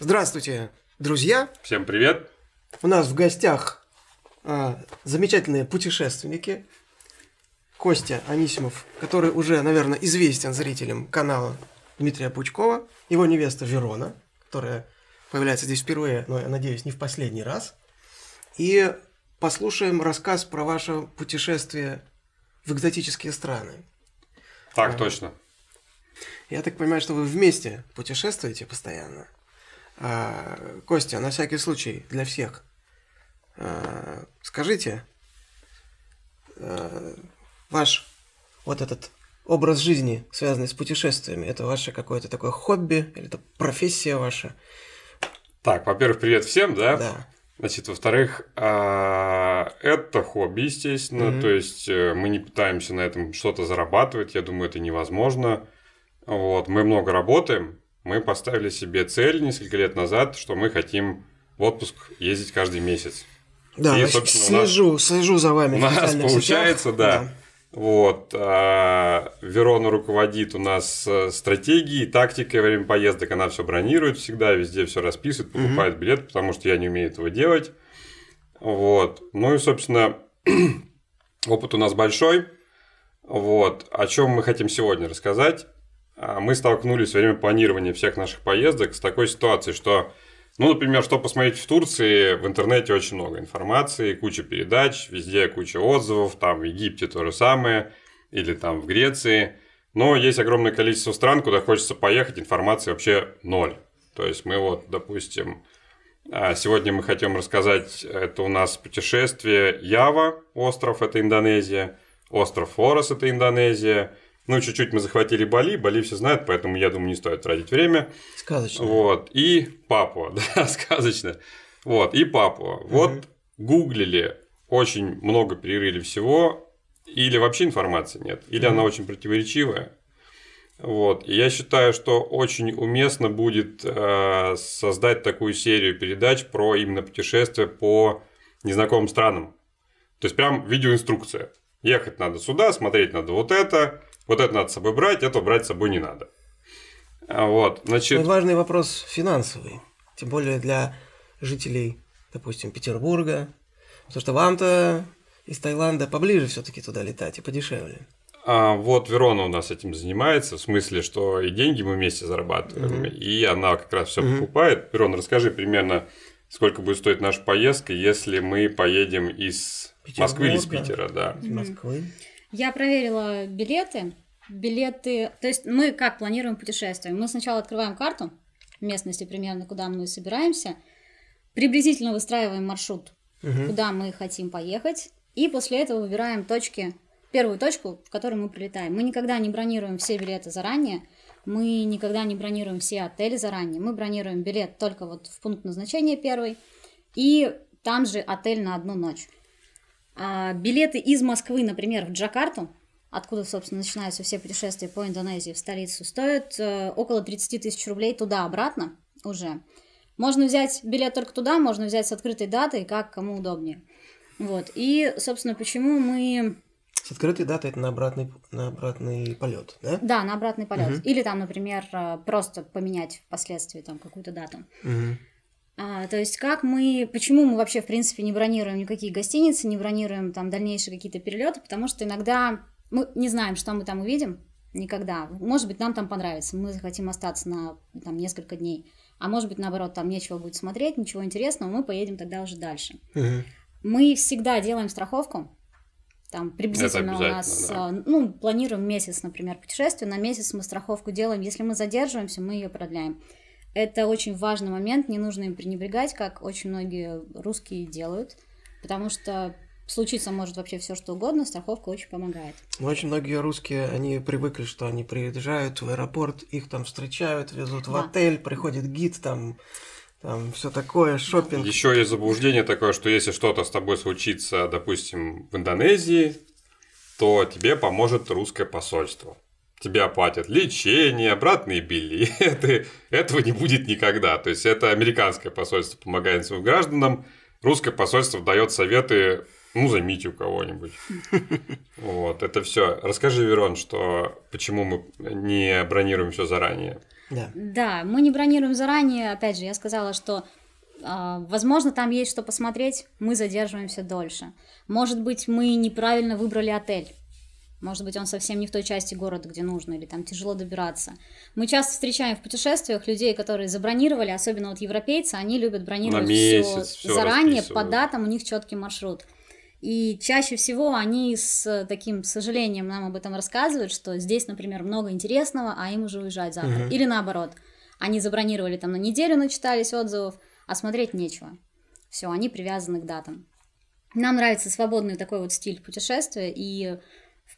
Здравствуйте, друзья! Всем привет! У нас в гостях а, замечательные путешественники. Костя Анисимов, который уже, наверное, известен зрителям канала Дмитрия Пучкова. Его невеста Верона, которая появляется здесь впервые, но, я надеюсь, не в последний раз. И послушаем рассказ про ваше путешествие в экзотические страны. Так а, точно. Я так понимаю, что вы вместе путешествуете постоянно. А, Костя, на всякий случай, для всех. А, скажите, а, ваш вот этот образ жизни, связанный с путешествиями, это ваше какое-то такое хобби или это профессия ваша? Так, во-первых, привет всем, да? Да. Значит, во-вторых, а, это хобби, естественно, mm-hmm. то есть э, мы не пытаемся на этом что-то зарабатывать, я думаю, это невозможно. Вот, мы много работаем, мы поставили себе цель несколько лет назад, что мы хотим в отпуск ездить каждый месяц. Да, и, собственно, слежу, нас, слежу за вами. У нас получается, сетях, да. да. Вот. А, Верона руководит у нас э, стратегией, тактикой во время поездок. Она все бронирует всегда, везде все расписывает, покупает угу. билет, потому что я не умею этого делать. Вот. Ну и, собственно, опыт у нас большой. Вот. О чем мы хотим сегодня рассказать? А, мы столкнулись во время планирования всех наших поездок с такой ситуацией, что, ну, например, что посмотреть в Турции, в интернете очень много информации, куча передач, везде куча отзывов, там в Египте то же самое, или там в Греции. Но есть огромное количество стран, куда хочется поехать, информации вообще ноль. То есть мы вот, допустим, а, сегодня мы хотим рассказать, это у нас путешествие Ява, остров, это Индонезия, остров Форос, это Индонезия – ну, чуть-чуть мы захватили Бали, Бали все знают, поэтому, я думаю, не стоит тратить время. Сказочно. Вот, и Папуа, да, сказочно. Вот, и Папуа. Угу. Вот гуглили, очень много перерыли всего, или вообще информации нет, или угу. она очень противоречивая. Вот. И я считаю, что очень уместно будет э, создать такую серию передач про именно путешествия по незнакомым странам. То есть прям видеоинструкция. Ехать надо сюда, смотреть надо вот это, вот это надо с собой брать, это брать с собой не надо. А вот, значит... важный вопрос финансовый, тем более для жителей, допустим, Петербурга, потому что вам-то из Таиланда поближе все-таки туда летать и подешевле. А вот Верона у нас этим занимается, в смысле, что и деньги мы вместе зарабатываем, mm и она как раз все mm покупает. Верона, расскажи примерно, сколько будет стоить наша поездка, если мы поедем из Петербурга. Москвы или из Питера, да? Из Москвы. Я проверила билеты. Билеты... То есть мы как планируем путешествие? Мы сначала открываем карту местности примерно, куда мы собираемся, приблизительно выстраиваем маршрут, угу. куда мы хотим поехать, и после этого выбираем точки, первую точку, в которую мы прилетаем. Мы никогда не бронируем все билеты заранее, мы никогда не бронируем все отели заранее, мы бронируем билет только вот в пункт назначения первый, и там же отель на одну ночь. А, билеты из Москвы, например, в Джакарту, откуда, собственно, начинаются все путешествия по Индонезии в столицу, стоят э, около 30 тысяч рублей туда-обратно уже. Можно взять билет только туда, можно взять с открытой датой, как кому удобнее. Вот. И, собственно, почему мы с открытой датой это на обратный, на обратный полет, да? Да, на обратный полет. Угу. Или там, например, э, просто поменять впоследствии там какую-то дату. Угу. А, то есть как мы, почему мы вообще в принципе не бронируем никакие гостиницы, не бронируем там дальнейшие какие-то перелеты, потому что иногда мы не знаем, что мы там увидим, никогда. Может быть, нам там понравится, мы захотим остаться на там несколько дней, а может быть, наоборот, там нечего будет смотреть, ничего интересного, мы поедем тогда уже дальше. Угу. Мы всегда делаем страховку, там приблизительно у нас, да. А, ну, планируем месяц, например, путешествие, на месяц мы страховку делаем, если мы задерживаемся, мы ее продляем. Это очень важный момент, не нужно им пренебрегать, как очень многие русские делают, потому что случиться может вообще все что угодно, страховка очень помогает. Ну, очень многие русские, они привыкли, что они приезжают в аэропорт, их там встречают, везут да. в отель, приходит гид там, там все такое, шопинг. Еще есть заблуждение такое, что если что-то с тобой случится, допустим, в Индонезии, то тебе поможет русское посольство тебя платят лечение, обратные билеты. Этого не будет никогда. То есть это американское посольство помогает своим гражданам, русское посольство дает советы, ну, займите у кого-нибудь. Вот, это все. Расскажи, Верон, что почему мы не бронируем все заранее. Да. да, мы не бронируем заранее. Опять же, я сказала, что а, Возможно, там есть что посмотреть, мы задерживаемся дольше. Может быть, мы неправильно выбрали отель. Может быть, он совсем не в той части города, где нужно, или там тяжело добираться. Мы часто встречаем в путешествиях людей, которые забронировали, особенно вот европейцы, они любят бронировать все, все заранее, по датам, у них четкий маршрут. И чаще всего они с таким сожалением нам об этом рассказывают, что здесь, например, много интересного, а им уже уезжать завтра. Угу. Или наоборот, они забронировали там на неделю, начитались отзывов, а смотреть нечего. Все, они привязаны к датам. Нам нравится свободный такой вот стиль путешествия, и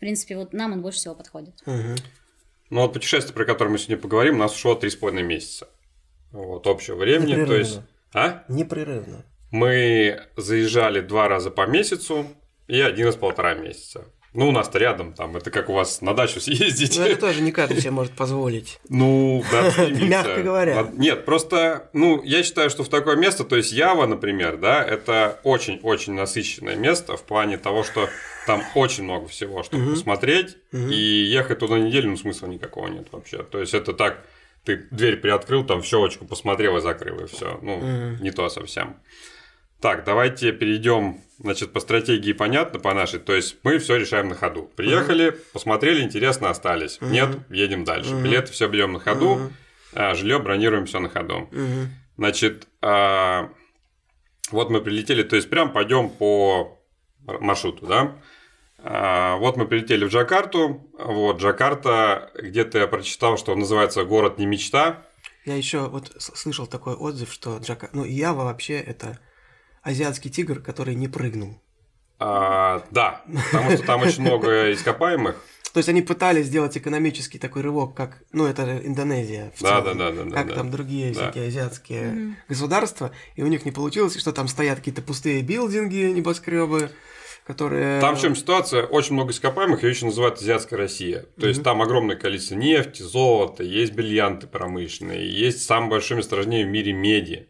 принципе, вот нам он больше всего подходит. Угу. Ну вот а путешествие, про которое мы сегодня поговорим, у нас ушло 3,5 месяца. Вот, общего времени, то есть... А? Непрерывно. Мы заезжали два раза по месяцу и один из полтора месяца. Ну, у нас-то рядом, там, это как у вас на дачу съездить. Ну, это тоже не каждый себе может позволить. Ну, да, Мягко говоря. Нет, просто, ну, я считаю, что в такое место, то есть Ява, например, да, это очень-очень насыщенное место в плане того, что там очень много всего, чтобы посмотреть, и ехать туда неделю, ну, смысла никакого нет вообще. То есть это так, ты дверь приоткрыл, там щелочку посмотрел и закрыл, и все. Ну, не то совсем. Так, давайте перейдем, значит, по стратегии понятно, по нашей. То есть мы все решаем на ходу. Приехали, uh посмотрели, интересно, остались. uh Нет, едем дальше. uh Билеты все берем на ходу, uh а, жилье бронируем все на ходу. uh Значит, а, вот мы прилетели, то есть прям пойдем по маршруту, да? А, вот мы прилетели в Джакарту. Вот Джакарта, где-то я прочитал, что называется город не мечта. Я еще вот слышал такой отзыв, что Джакарта, ну Ява вообще это азиатский тигр, который не прыгнул. А, да, потому что там очень много ископаемых. То есть они пытались сделать экономический такой рывок, как, ну, это Индонезия, в целом, да, да, да, как да, там да. другие да. всякие азиатские mm государства, и у них не получилось, что там стоят какие-то пустые билдинги, небоскребы, которые... Там в чем ситуация? Очень много ископаемых, ее еще называют азиатская Россия. То mm есть там огромное количество нефти, золота, есть бриллианты промышленные, есть самое большое месторождение в мире меди.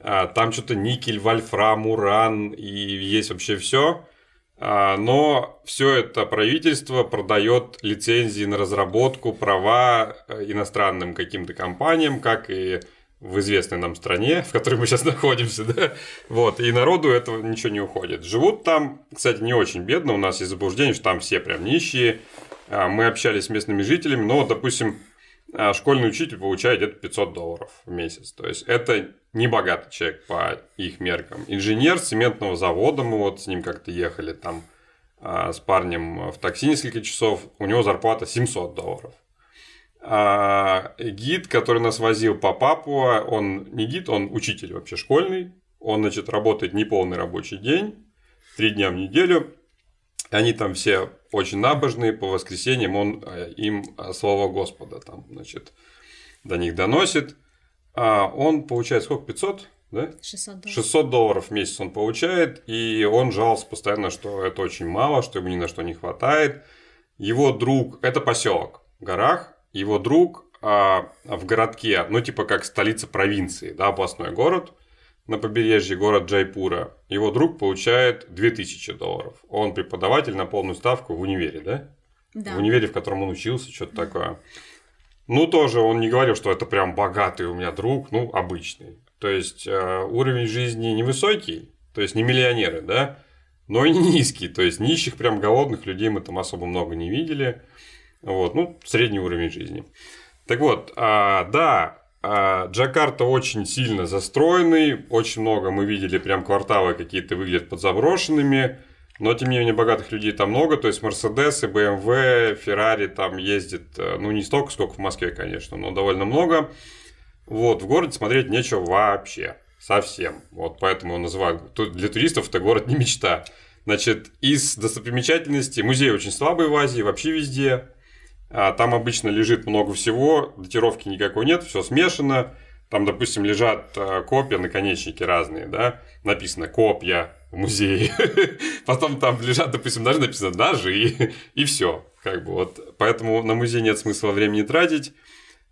А, там что-то никель, вольфрам, уран и есть вообще все. А, но все это правительство продает лицензии на разработку, права э, иностранным каким-то компаниям, как и в известной нам стране, в которой мы сейчас находимся, да, вот, и народу этого ничего не уходит. Живут там, кстати, не очень бедно, у нас есть заблуждение, что там все прям нищие, а, мы общались с местными жителями, но, допустим, а школьный учитель получает где-то 500 долларов в месяц. То есть это не богатый человек по их меркам. Инженер цементного завода, мы вот с ним как-то ехали там а, с парнем в такси несколько часов, у него зарплата 700 долларов. А, гид, который нас возил по Папуа, он не гид, он учитель вообще школьный. Он, значит, работает неполный рабочий день, три дня в неделю. Они там все очень набожные, по воскресеньям он э, им э, слово Господа там, значит, до них доносит. А он получает сколько? 500? Да? 600 долларов. 600 долларов в месяц он получает, и он жаловался постоянно, что это очень мало, что ему ни на что не хватает. Его друг, это поселок в горах, его друг а, в городке, ну типа как столица провинции, да, областной город, на побережье город Джайпура. Его друг получает 2000 долларов. Он преподаватель на полную ставку в универе, да? Да. В универе, в котором он учился, что-то такое. Ну, тоже он не говорил, что это прям богатый у меня друг, ну, обычный. То есть э, уровень жизни невысокий, то есть не миллионеры, да, но и не низкий. То есть нищих, прям голодных людей мы там особо много не видели. Вот, ну, средний уровень жизни. Так вот, э, да, а, Джакарта очень сильно застроенный, очень много мы видели, прям кварталы какие-то выглядят подзаброшенными, но тем не менее богатых людей там много, то есть Мерседесы, БМВ, эм Феррари там ездит, э, ну не столько, сколько в Москве, конечно, но довольно много. Вот, в городе смотреть нечего вообще, совсем. Вот поэтому он называют, для туристов это город не мечта. Значит, из достопримечательностей, музей очень слабый в Азии, вообще везде. А там обычно лежит много всего, датировки никакой нет, все смешано. Там, допустим, лежат э, копья, наконечники разные, да, написано копья в музее. Потом там лежат, допустим, даже написано даже и все. Как бы вот. Поэтому на музей нет смысла времени тратить.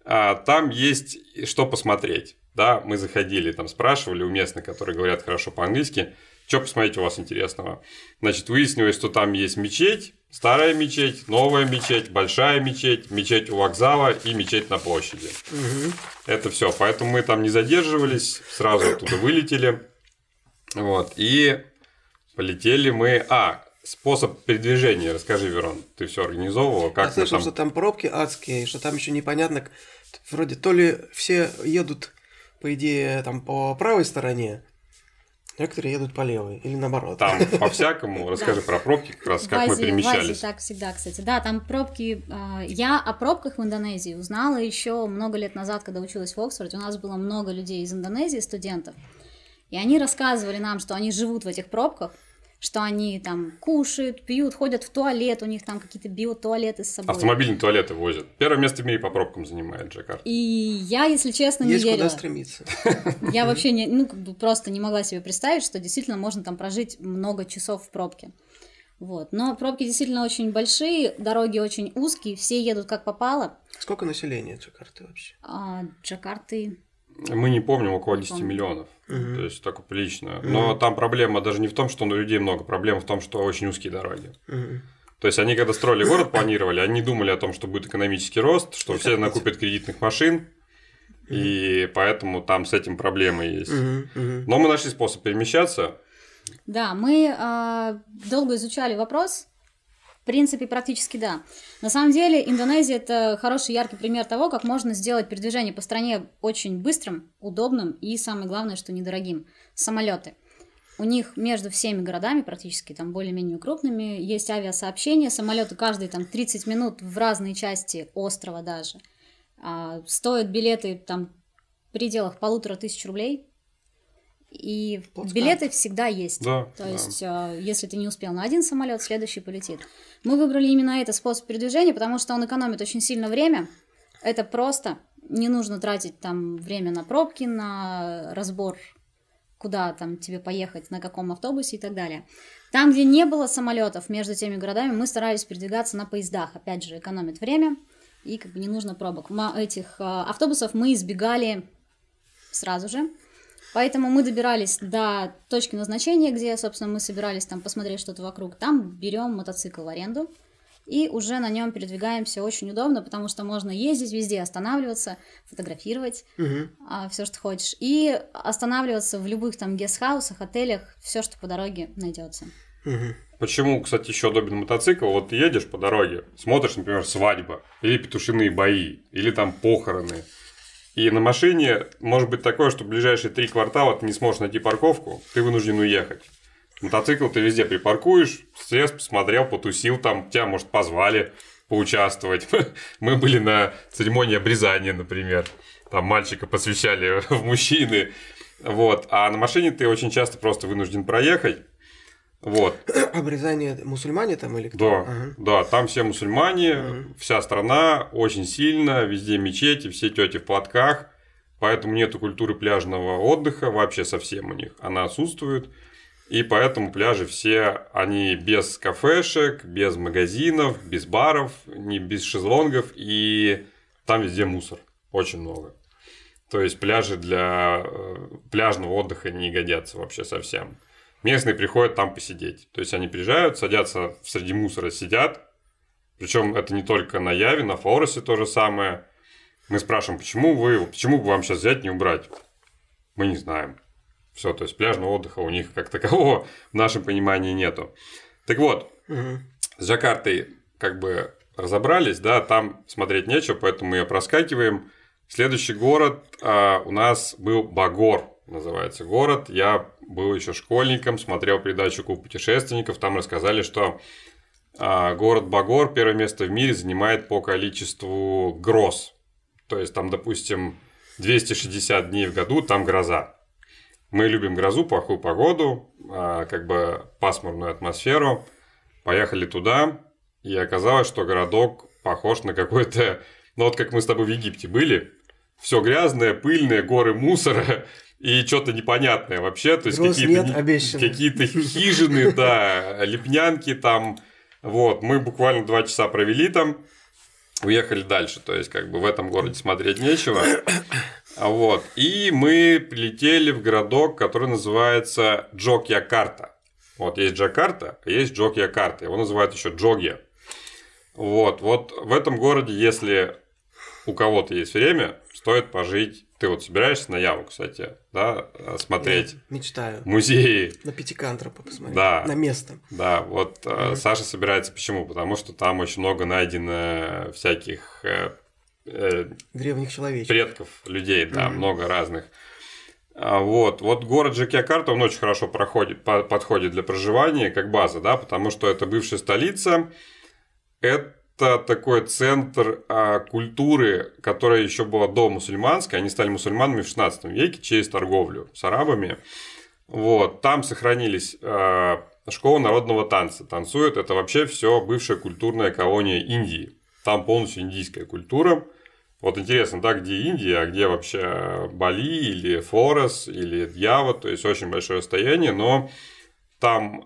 А там есть что посмотреть. Да, мы заходили, там спрашивали у местных, которые говорят хорошо по-английски, что посмотреть у вас интересного. Значит, выяснилось, что там есть мечеть, Старая мечеть, новая мечеть, большая мечеть, мечеть у вокзала и мечеть на площади. Угу. Это все. Поэтому мы там не задерживались, сразу оттуда вылетели. Вот. И полетели мы. А, способ передвижения. Расскажи, Верон, ты все организовывал. Как Я слышал, там... что там пробки адские, что там еще непонятно. Вроде то ли все едут, по идее, там по правой стороне, Некоторые едут по левой или наоборот. Там по-всякому. Расскажи про пробки, как раз как мы перемещались. так всегда, кстати. Да, там пробки... А, я о пробках в Индонезии узнала еще много лет назад, когда училась в Оксфорде. У нас было много людей из Индонезии, студентов. И они рассказывали нам, что они живут в этих пробках, что они там кушают, пьют, ходят в туалет, у них там какие-то биотуалеты с собой. Автомобильные туалеты возят. Первое место в мире по пробкам занимает Джакарта. И я, если честно, Есть не верила. Есть куда стремиться. Я вообще не, ну, как бы просто не могла себе представить, что действительно можно там прожить много часов в пробке. Вот. Но пробки действительно очень большие, дороги очень узкие, все едут как попало. Сколько населения Джакарты вообще? А, Джакарты... Мы не помним, около 10 помню. миллионов. Угу. То есть так прилично. Но там проблема даже не в том, что ну, людей много, проблема в том, что очень узкие дороги. Угу. То есть они, когда строили город, планировали, они думали о том, что будет экономический рост, что все накупят кредитных машин, и поэтому там с этим проблемы есть. Угу, угу. Но мы нашли способ перемещаться. Да, мы э, долго изучали вопрос, принципе, практически да. На самом деле, Индонезия – это хороший, яркий пример того, как можно сделать передвижение по стране очень быстрым, удобным и, самое главное, что недорогим – самолеты. У них между всеми городами, практически там более-менее крупными, есть авиасообщение, самолеты каждые там 30 минут в разные части острова даже. А, стоят билеты там в пределах полутора тысяч рублей, и Плацкарт. билеты всегда есть. Да, То да. есть, а, если ты не успел на один самолет, следующий полетит. Мы выбрали именно этот способ передвижения, потому что он экономит очень сильно время. Это просто. Не нужно тратить там время на пробки, на разбор, куда там тебе поехать, на каком автобусе и так далее. Там, где не было самолетов между теми городами, мы старались передвигаться на поездах. Опять же, экономит время и как бы не нужно пробок. Этих а, автобусов мы избегали сразу же. Поэтому мы добирались до точки назначения, где, собственно, мы собирались там посмотреть что-то вокруг. Там берем мотоцикл в аренду и уже на нем передвигаемся очень удобно, потому что можно ездить везде, останавливаться, фотографировать, угу. а, все, что хочешь, и останавливаться в любых там гестхаусах, отелях, все, что по дороге найдется. Угу. Почему, кстати, еще удобен мотоцикл? Вот ты едешь по дороге, смотришь, например, свадьба, или петушиные бои, или там похороны. И на машине может быть такое, что в ближайшие три квартала ты не сможешь найти парковку, ты вынужден уехать. Мотоцикл ты везде припаркуешь, слез, посмотрел, потусил там, тебя, может, позвали поучаствовать. Мы были на церемонии обрезания, например. Там мальчика посвящали в мужчины. Вот. А на машине ты очень часто просто вынужден проехать. Вот. Обрезание мусульмане там или кто? Да, ага. да, там все мусульмане, ага. вся страна очень сильно, везде мечети, все тети в платках, поэтому нету культуры пляжного отдыха вообще совсем у них, она отсутствует. И поэтому пляжи все, они без кафешек, без магазинов, без баров, не без шезлонгов, и там везде мусор, очень много. То есть пляжи для э, пляжного отдыха не годятся вообще совсем местные приходят там посидеть. То есть они приезжают, садятся среди мусора, сидят. Причем это не только на Яве, на Форосе то же самое. Мы спрашиваем, почему вы, почему бы вам сейчас взять не убрать? Мы не знаем. Все, то есть пляжного отдыха у них как такового в нашем понимании нету. Так вот, угу. с Джакартой как бы разобрались, да, там смотреть нечего, поэтому ее проскакиваем. Следующий город э, у нас был Багор, называется город. Я был еще школьником, смотрел передачу «Клуб путешественников». Там рассказали, что а, город Багор первое место в мире занимает по количеству гроз. То есть там, допустим, 260 дней в году, там гроза. Мы любим грозу, плохую погоду, а, как бы пасмурную атмосферу. Поехали туда, и оказалось, что городок похож на какой-то... Ну вот как мы с тобой в Египте были, все грязное, пыльное, горы мусора, и что-то непонятное вообще. То есть какие-то, какие-то хижины, да, лепнянки там. Вот, мы буквально два часа провели там, уехали дальше. То есть, как бы в этом городе смотреть нечего. А вот. И мы прилетели в городок, который называется Джокьякарта. Вот есть Джакарта, а есть Джокьякарта. Его называют еще Джогья. Вот, вот в этом городе, если у кого-то есть время, стоит пожить ты вот собираешься на яму, кстати, да, э, смотреть? Я мечтаю. Музеи. На пятикантропа посмотреть. Да. На место. Да, вот угу. Саша собирается. Почему? Потому что там очень много найдено всяких... Э, э Древних человечек. Предков людей, да, угу. много разных. А вот, вот город Джакьякарта, он очень хорошо проходит, подходит для проживания как база, да, потому что это бывшая столица, это это такой центр а, культуры, которая еще была до мусульманской. Они стали мусульманами в 16 веке через торговлю с арабами. Вот, там сохранились а, школа народного танца. Танцуют это вообще все бывшая культурная колония Индии. Там полностью индийская культура. Вот интересно, да, где Индия, а где вообще Бали или Флорес или Дьява, то есть очень большое расстояние, но там э,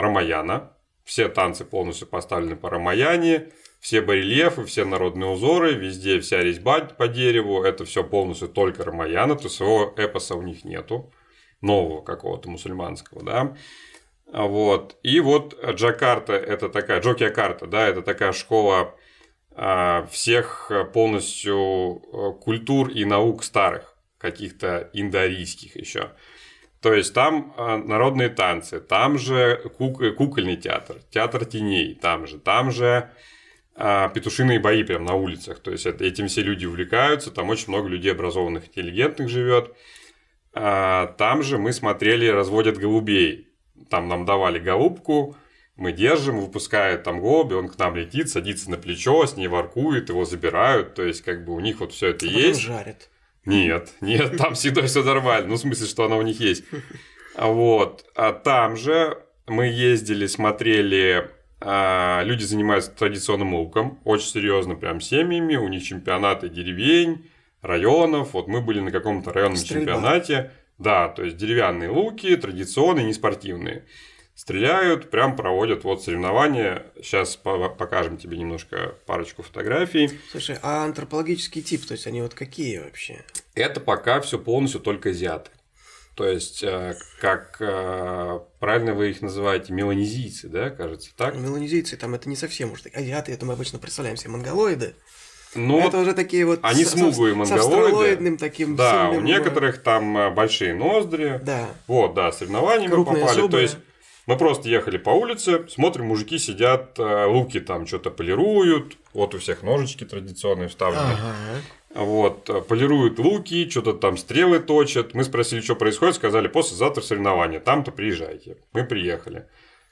Рамаяна, все танцы полностью поставлены по Рамаяне, все барельефы, все народные узоры, везде вся резьба по дереву, это все полностью только Рамаяна, то своего эпоса у них нету, нового какого-то мусульманского, да. А вот. И вот Джакарта это такая, Джокиакарта, да, это такая школа а, всех полностью э, культур и наук старых, каких-то индорийских еще. То есть там а, народные танцы, там же кук... кукольный театр, театр теней, там же, там же а, петушиные бои прям на улицах. То есть этим все люди увлекаются, там очень много людей образованных, интеллигентных живет. А, там же мы смотрели «Разводят голубей». Там нам давали голубку, мы держим, выпускают там голуби, он к нам летит, садится на плечо, с ней воркует, его забирают. То есть как бы у них вот все это а есть. жарит. Нет, нет, там с все нормально. Ну, в смысле, что оно у них есть. Вот. А там же мы ездили, смотрели а, люди занимаются традиционным луком, очень серьезно, прям семьями, у них чемпионаты деревень, районов. Вот мы были на каком-то районном Стрельба. чемпионате. Да, то есть деревянные луки, традиционные, не спортивные Стреляют, прям проводят вот соревнования. Сейчас покажем тебе немножко парочку фотографий. Слушай, а антропологический тип, то есть они вот какие вообще? Это пока все полностью только азиаты то есть, э, как э, правильно вы их называете, меланезийцы, да, кажется, так? Меланезийцы, там это не совсем уже азиаты, это мы обычно представляем себе монголоиды. Но ну это уже такие вот они со, смуглые монголоиды. С таким да, у некоторых там э, большие ноздри. Да. Вот, да, соревнования Крупные мы попали. Зубы. То есть мы просто ехали по улице, смотрим, мужики сидят, луки там что-то полируют, вот у всех ножички традиционные вставлены. Ага. Вот, э, полируют луки, что-то там стрелы точат. Мы спросили, что происходит, сказали, послезавтра соревнования, там-то приезжайте. Мы приехали.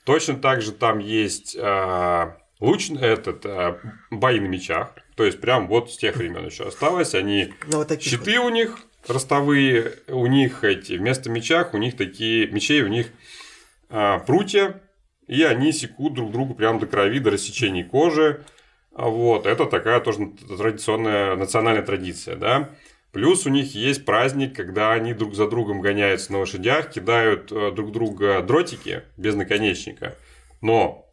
Точно так же там есть э, луч, этот, э, бои на мечах. То есть, прям вот с тех времен еще осталось. Они, ну, вот щиты вот. у них ростовые, у них эти, вместо мечах, у них такие, мечей у них э, прутья, и они секут друг другу прям до крови, до рассечений кожи. А вот, это такая тоже традиционная национальная традиция, да. Плюс у них есть праздник, когда они друг за другом гоняются на лошадях, кидают э, друг друга дротики без наконечника, но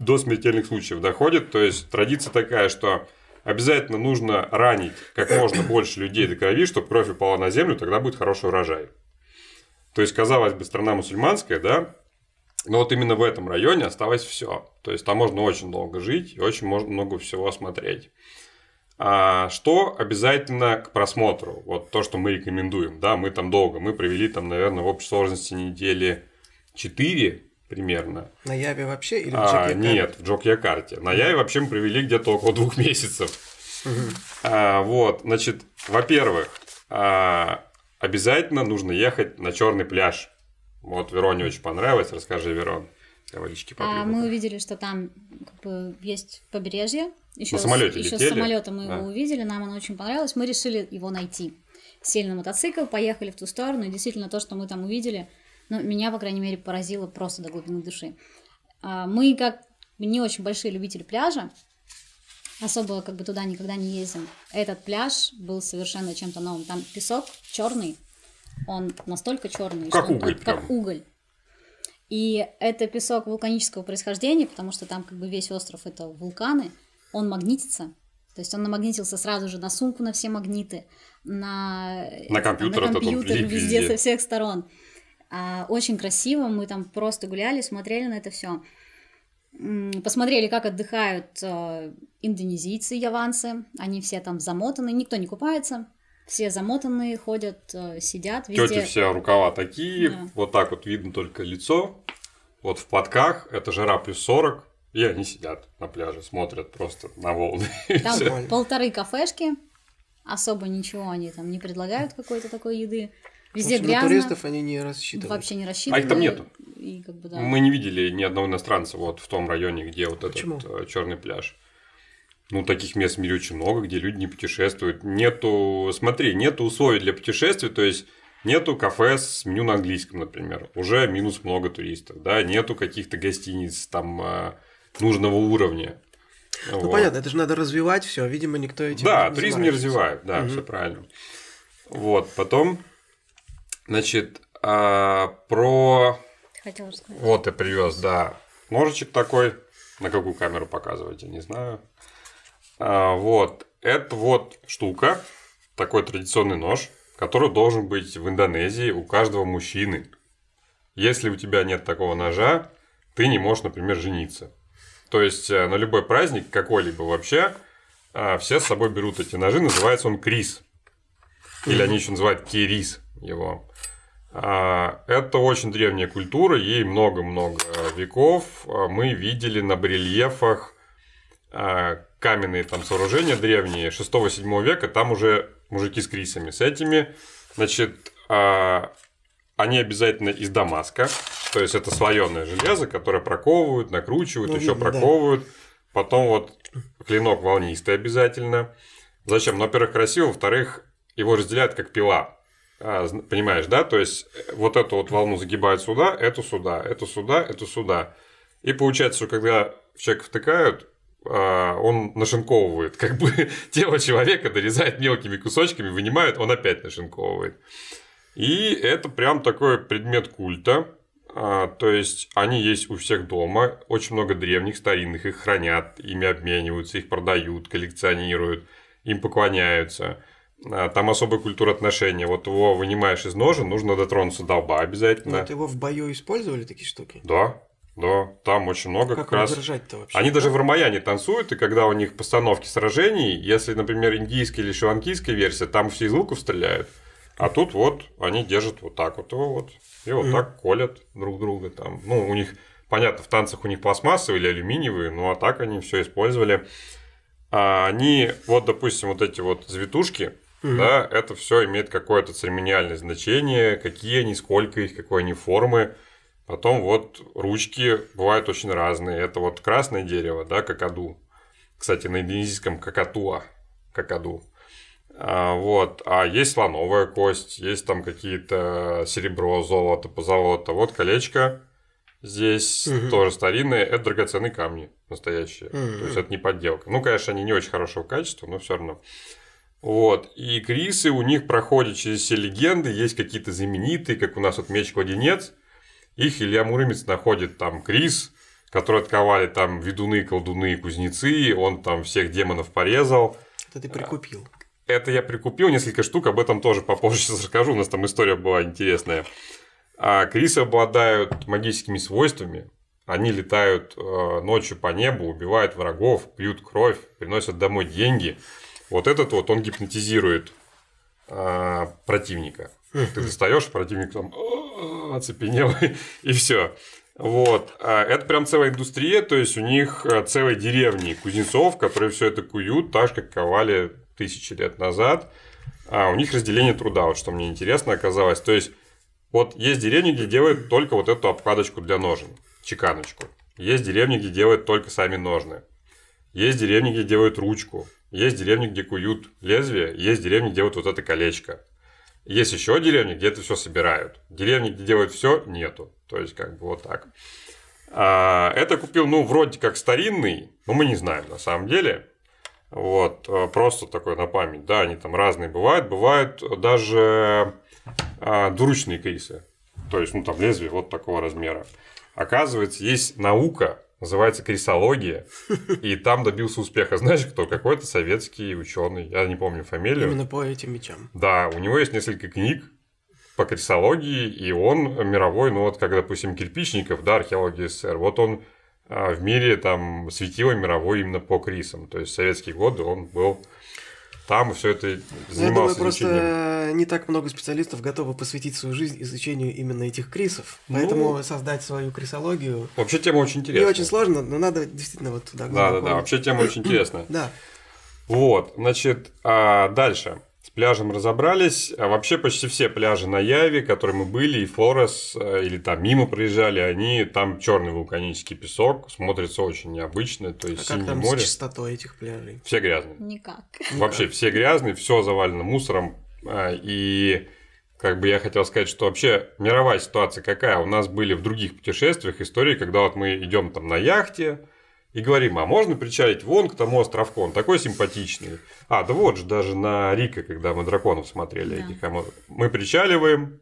до смертельных случаев доходит. То есть традиция такая, что обязательно нужно ранить как можно больше людей до крови, чтобы кровь упала на землю, тогда будет хороший урожай. То есть, казалось бы, страна мусульманская, да, но вот именно в этом районе осталось все. То есть там можно очень долго жить и очень можно много всего смотреть. А что обязательно к просмотру? Вот то, что мы рекомендуем. Да, мы там долго. Мы провели там, наверное, в общей сложности недели 4 примерно. На Яве вообще или в Джокьякарте? А, нет, в Джокьякарте. На Яве вообще мы провели где-то около двух месяцев. а, вот, значит, во-первых, а, обязательно нужно ехать на черный пляж. Вот Вероне очень понравилось. Расскажи, Верон, для водички а, Мы увидели, что там как бы, есть побережье. Еще, на самолете еще летели. с самолета мы да. его увидели, нам оно очень понравилось. Мы решили его найти. Сели на мотоцикл, поехали в ту сторону. И действительно, то, что мы там увидели, ну, меня, по крайней мере, поразило просто до глубины души. А, мы, как не очень большие любители пляжа, особо как бы туда никогда не ездим. Этот пляж был совершенно чем-то новым. Там песок черный, он настолько черный, как уголь, он, как уголь. И это песок вулканического происхождения, потому что там как бы весь остров это вулканы, он магнитится. То есть он намагнитился сразу же на сумку, на все магниты, на, э, на компьютер, на компьютер везде, везде, со всех сторон. А, очень красиво, мы там просто гуляли, смотрели на это все. Посмотрели, как отдыхают э, индонезийцы, яванцы. Они все там замотаны, никто не купается все замотанные ходят, э, сидят. Везде... Тети все рукава такие, да. вот так вот видно только лицо. Вот в платках, это жара плюс 40, и они сидят на пляже, смотрят просто на волны. Там полторы кафешки, особо ничего они там не предлагают какой-то такой еды. Везде в общем, ну, грязно. туристов они не рассчитаны. Вообще не рассчитаны. А их там нету. И, и как бы, да. Мы не видели ни одного иностранца вот в том районе, где вот Почему? этот черный пляж. Ну, таких мест в мире очень много, где люди не путешествуют. Нету, смотри, нету условий для путешествий, то есть Нету кафе с меню на английском, например. Уже минус много туристов, да, нету каких-то гостиниц там а, нужного уровня. Ну вот. понятно, это же надо развивать все, видимо, никто этим да, не Да, туризм не развивает, да, угу. все правильно. Вот, потом, значит, а, про... Хотел сказать. Вот, я привез, да, ножичек такой. На какую камеру показывать, я не знаю. А, вот. Это вот штука, такой традиционный нож, который должен быть в Индонезии у каждого мужчины. Если у тебя нет такого ножа, ты не можешь, например, жениться. То есть э, на любой праздник, какой-либо вообще, а, все с собой берут эти ножи, называется он крис. Или они еще называют керис его. А, это очень древняя культура, ей много-много э, веков. А, мы видели на барельефах каменные там сооружения древние 6-7 века, там уже мужики с крисами. С этими, значит, а, они обязательно из Дамаска, то есть это слоеное железо, которое проковывают, накручивают, ну, еще видно, проковывают. Потом вот клинок волнистый обязательно. Зачем? Ну, во-первых, красиво, во-вторых, его разделяют как пила. А, понимаешь, да? То есть вот эту вот волну загибают сюда, эту сюда, эту сюда, эту сюда. И получается, что когда в человека втыкают, а, он нашинковывает, как бы тело человека дорезает мелкими кусочками, вынимает, он опять нашинковывает. И это прям такой предмет культа, а, то есть они есть у всех дома, очень много древних, старинных, их хранят, ими обмениваются, их продают, коллекционируют, им поклоняются. А, там особая культура отношения. Вот его вынимаешь из ножа, нужно дотронуться до лба обязательно. Вот его в бою использовали такие штуки? Да. Да, там очень много как, как раз. то вообще? Они да? даже в Рамаяне танцуют, и когда у них постановки сражений, если, например, индийская или шри версия, там все из луков стреляют. А тут вот они держат вот так вот его вот. И вот mm. так колят друг друга там. Ну, у них, понятно, в танцах у них пластмассовые или алюминиевые, ну а так они все использовали. А они, вот, допустим, вот эти вот завитушки, mm. да, это все имеет какое-то церемониальное значение, какие они, сколько их, какой они формы. Потом вот ручки бывают очень разные. Это вот красное дерево, да, какаду. Кстати, на индонезийском какатуа, какаду. А, вот. А есть слоновая кость, есть там какие-то серебро, золото, позолото. Вот колечко здесь угу. тоже старинное, Это драгоценные камни настоящие. Угу. То есть это не подделка. Ну, конечно, они не очень хорошего качества, но все равно. Вот. И крисы у них проходят через все легенды. Есть какие-то знаменитые, как у нас вот меч-кладенец – их Илья Муромец находит там Крис, который отковали там ведуны, колдуны, и кузнецы, он там всех демонов порезал. Это ты прикупил. Это я прикупил несколько штук, об этом тоже попозже сейчас расскажу, у нас там история была интересная. А крисы обладают магическими свойствами, они летают э, ночью по небу, убивают врагов, пьют кровь, приносят домой деньги. Вот этот вот, он гипнотизирует э, противника. Ну, ты встаешь, противник там оцепенел, и все. Вот. А это прям целая индустрия, то есть у них э, целые деревни кузнецов, которые все это куют, так же, как ковали тысячи лет назад. А у них разделение труда, вот что мне интересно оказалось. То есть вот есть деревни, где делают только вот эту обкладочку для ножен, чеканочку. Есть деревни, где делают только сами ножны. Есть деревни, где делают ручку. Есть деревни, где куют лезвие. Есть деревни, где делают вот это колечко. Есть еще деревни, где это все собирают. Деревни, где делают все, нету. То есть, как бы вот так. А, это купил, ну, вроде как старинный, но мы не знаем на самом деле. Вот, э, просто такой на память. Да, они там разные бывают. Бывают даже а, двуручные кейсы. То есть, ну, там лезвие вот такого размера. Оказывается, есть наука, называется крисология, и там добился успеха. Знаешь, кто? Какой-то советский ученый, я не помню фамилию. Именно по этим мечам. Да, у него есть несколько книг по крисологии, и он мировой, ну вот как, допустим, кирпичников, да, археология СССР, вот он а, в мире там светило мировой именно по крисам. То есть в советские годы он был там все это занимался ну, Я думаю, изучением. просто не так много специалистов готовы посвятить свою жизнь изучению именно этих крисов. Ну, Поэтому создать свою крисологию... Вообще тема очень интересная. Не очень сложно, но надо действительно вот туда Да-да-да, вообще тема очень интересная. Да. Вот, значит, а дальше пляжем разобрались. А вообще почти все пляжи на Яве, которые мы были, и Флорес, э, или там мимо проезжали, они там черный вулканический песок, смотрится очень необычно. То есть а синее как там море. с чистотой этих пляжей? Все грязные. Никак. Вообще все грязные, все завалено мусором. А, и как бы я хотел сказать, что вообще мировая ситуация какая? У нас были в других путешествиях истории, когда вот мы идем там на яхте, и говорим, а можно причалить вон к тому островку, он такой симпатичный. А, да вот же даже на Рика, когда мы драконов смотрели, да. этих, а мы причаливаем,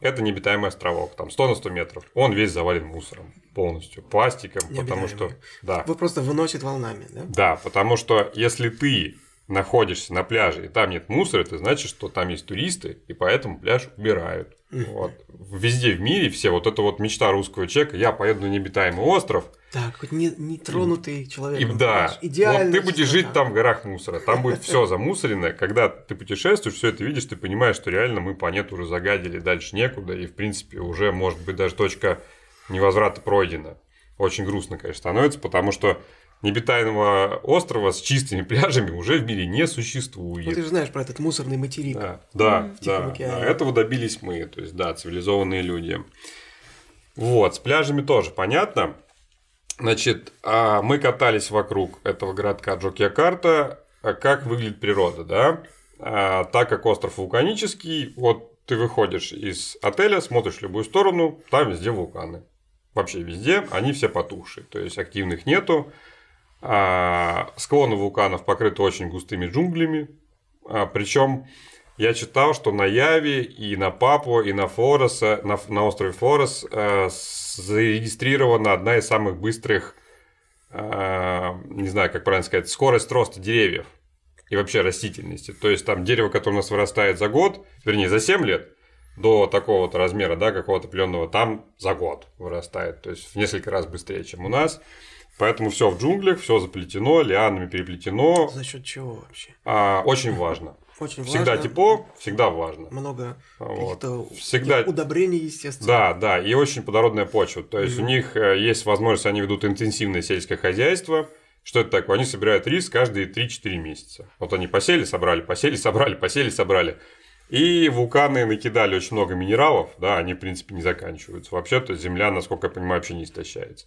это необитаемый островок, там 100 на 100 метров. Он весь завален мусором полностью, пластиком, потому что... Да. Вы просто выносит волнами, да? Да, потому что если ты находишься на пляже, и там нет мусора, это значит, что там есть туристы, и поэтому пляж убирают. Вот. Везде в мире все, вот это вот мечта русского человека, я поеду на необитаемый остров. Так, хоть не, не тронутый человек. И да, идеально. Вот ты будешь жить так. там в горах мусора, там будет все замусорено. Когда ты путешествуешь, все это видишь, ты понимаешь, что реально мы планету уже загадили, дальше некуда, и в принципе уже может быть даже точка невозврата пройдена. Очень грустно, конечно, становится, потому что небитайного острова с чистыми пляжами уже в мире не существует. Ну, ты же знаешь про этот мусорный материк. Да, да, в да, да, этого добились мы, то есть, да, цивилизованные люди. Вот, с пляжами тоже понятно. Значит, а мы катались вокруг этого городка Джокьякарта. А как выглядит природа, да? А, так как остров вулканический, вот ты выходишь из отеля, смотришь в любую сторону, там везде вулканы. Вообще везде, они все потухшие, то есть активных нету. А, склоны вулканов покрыты очень густыми джунглями. А, причем я читал, что на Яве и на Папуа, и на Флореса, э, на, на острове Флорес э, зарегистрирована одна из самых быстрых, э, не знаю, как правильно сказать, скорость роста деревьев и вообще растительности. То есть там дерево, которое у нас вырастает за год, вернее, за 7 лет, до такого-то размера, да, какого-то пленного, там за год вырастает. То есть в несколько раз быстрее, чем у нас. Mm Поэтому все в джунглях, все заплетено, лианами переплетено. За счет чего вообще? А, очень важно. Очень всегда важно. тепло, всегда важно. Много вот. всегда... удобрений, естественно. Да, да, и очень плодородная почва. То есть mm у них э, есть возможность, они ведут интенсивное сельское хозяйство. Что это такое? Они собирают рис каждые 3-4 месяца. Вот они посели, собрали, посели, собрали, посели, собрали. И вулканы накидали очень много минералов, да, они, в принципе, не заканчиваются. Вообще-то земля, насколько я понимаю, вообще не истощается.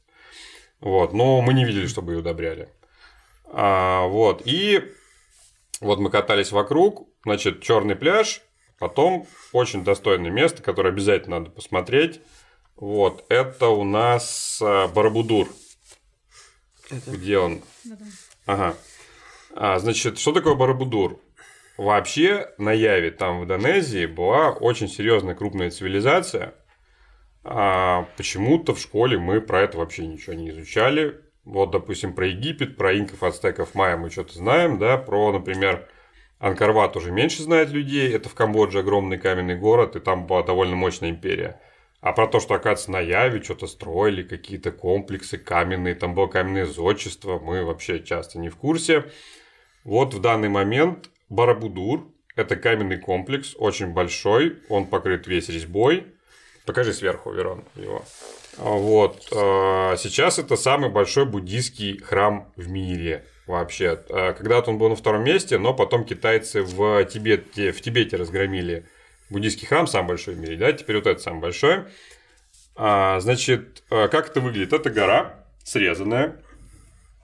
Вот, но мы не видели, чтобы ее удобряли. А, вот, и вот мы катались вокруг, значит, черный пляж, потом очень достойное место, которое обязательно надо посмотреть. Вот, это у нас а, Барабудур. Это... Где он? Да-да. Ага. А, значит, что такое Барабудур? Вообще на Яве, там в Индонезии, была очень серьезная крупная цивилизация – а почему-то в школе мы про это вообще ничего не изучали. Вот, допустим, про Египет, про инков, ацтеков, майя мы что-то знаем, да, про, например, Анкарват уже меньше знает людей, это в Камбодже огромный каменный город, и там была довольно мощная империя. А про то, что, оказывается, на Яве что-то строили, какие-то комплексы каменные, там было каменное зодчество, мы вообще часто не в курсе. Вот в данный момент Барабудур – это каменный комплекс, очень большой, он покрыт весь резьбой – Покажи сверху, Верон, его. А, вот. А, сейчас это самый большой буддийский храм в мире вообще. А, когда-то он был на втором месте, но потом китайцы в Тибете, в Тибете разгромили буддийский храм, самый большой в мире, да, теперь вот этот самый большой. Значит, как это выглядит? Это гора срезанная,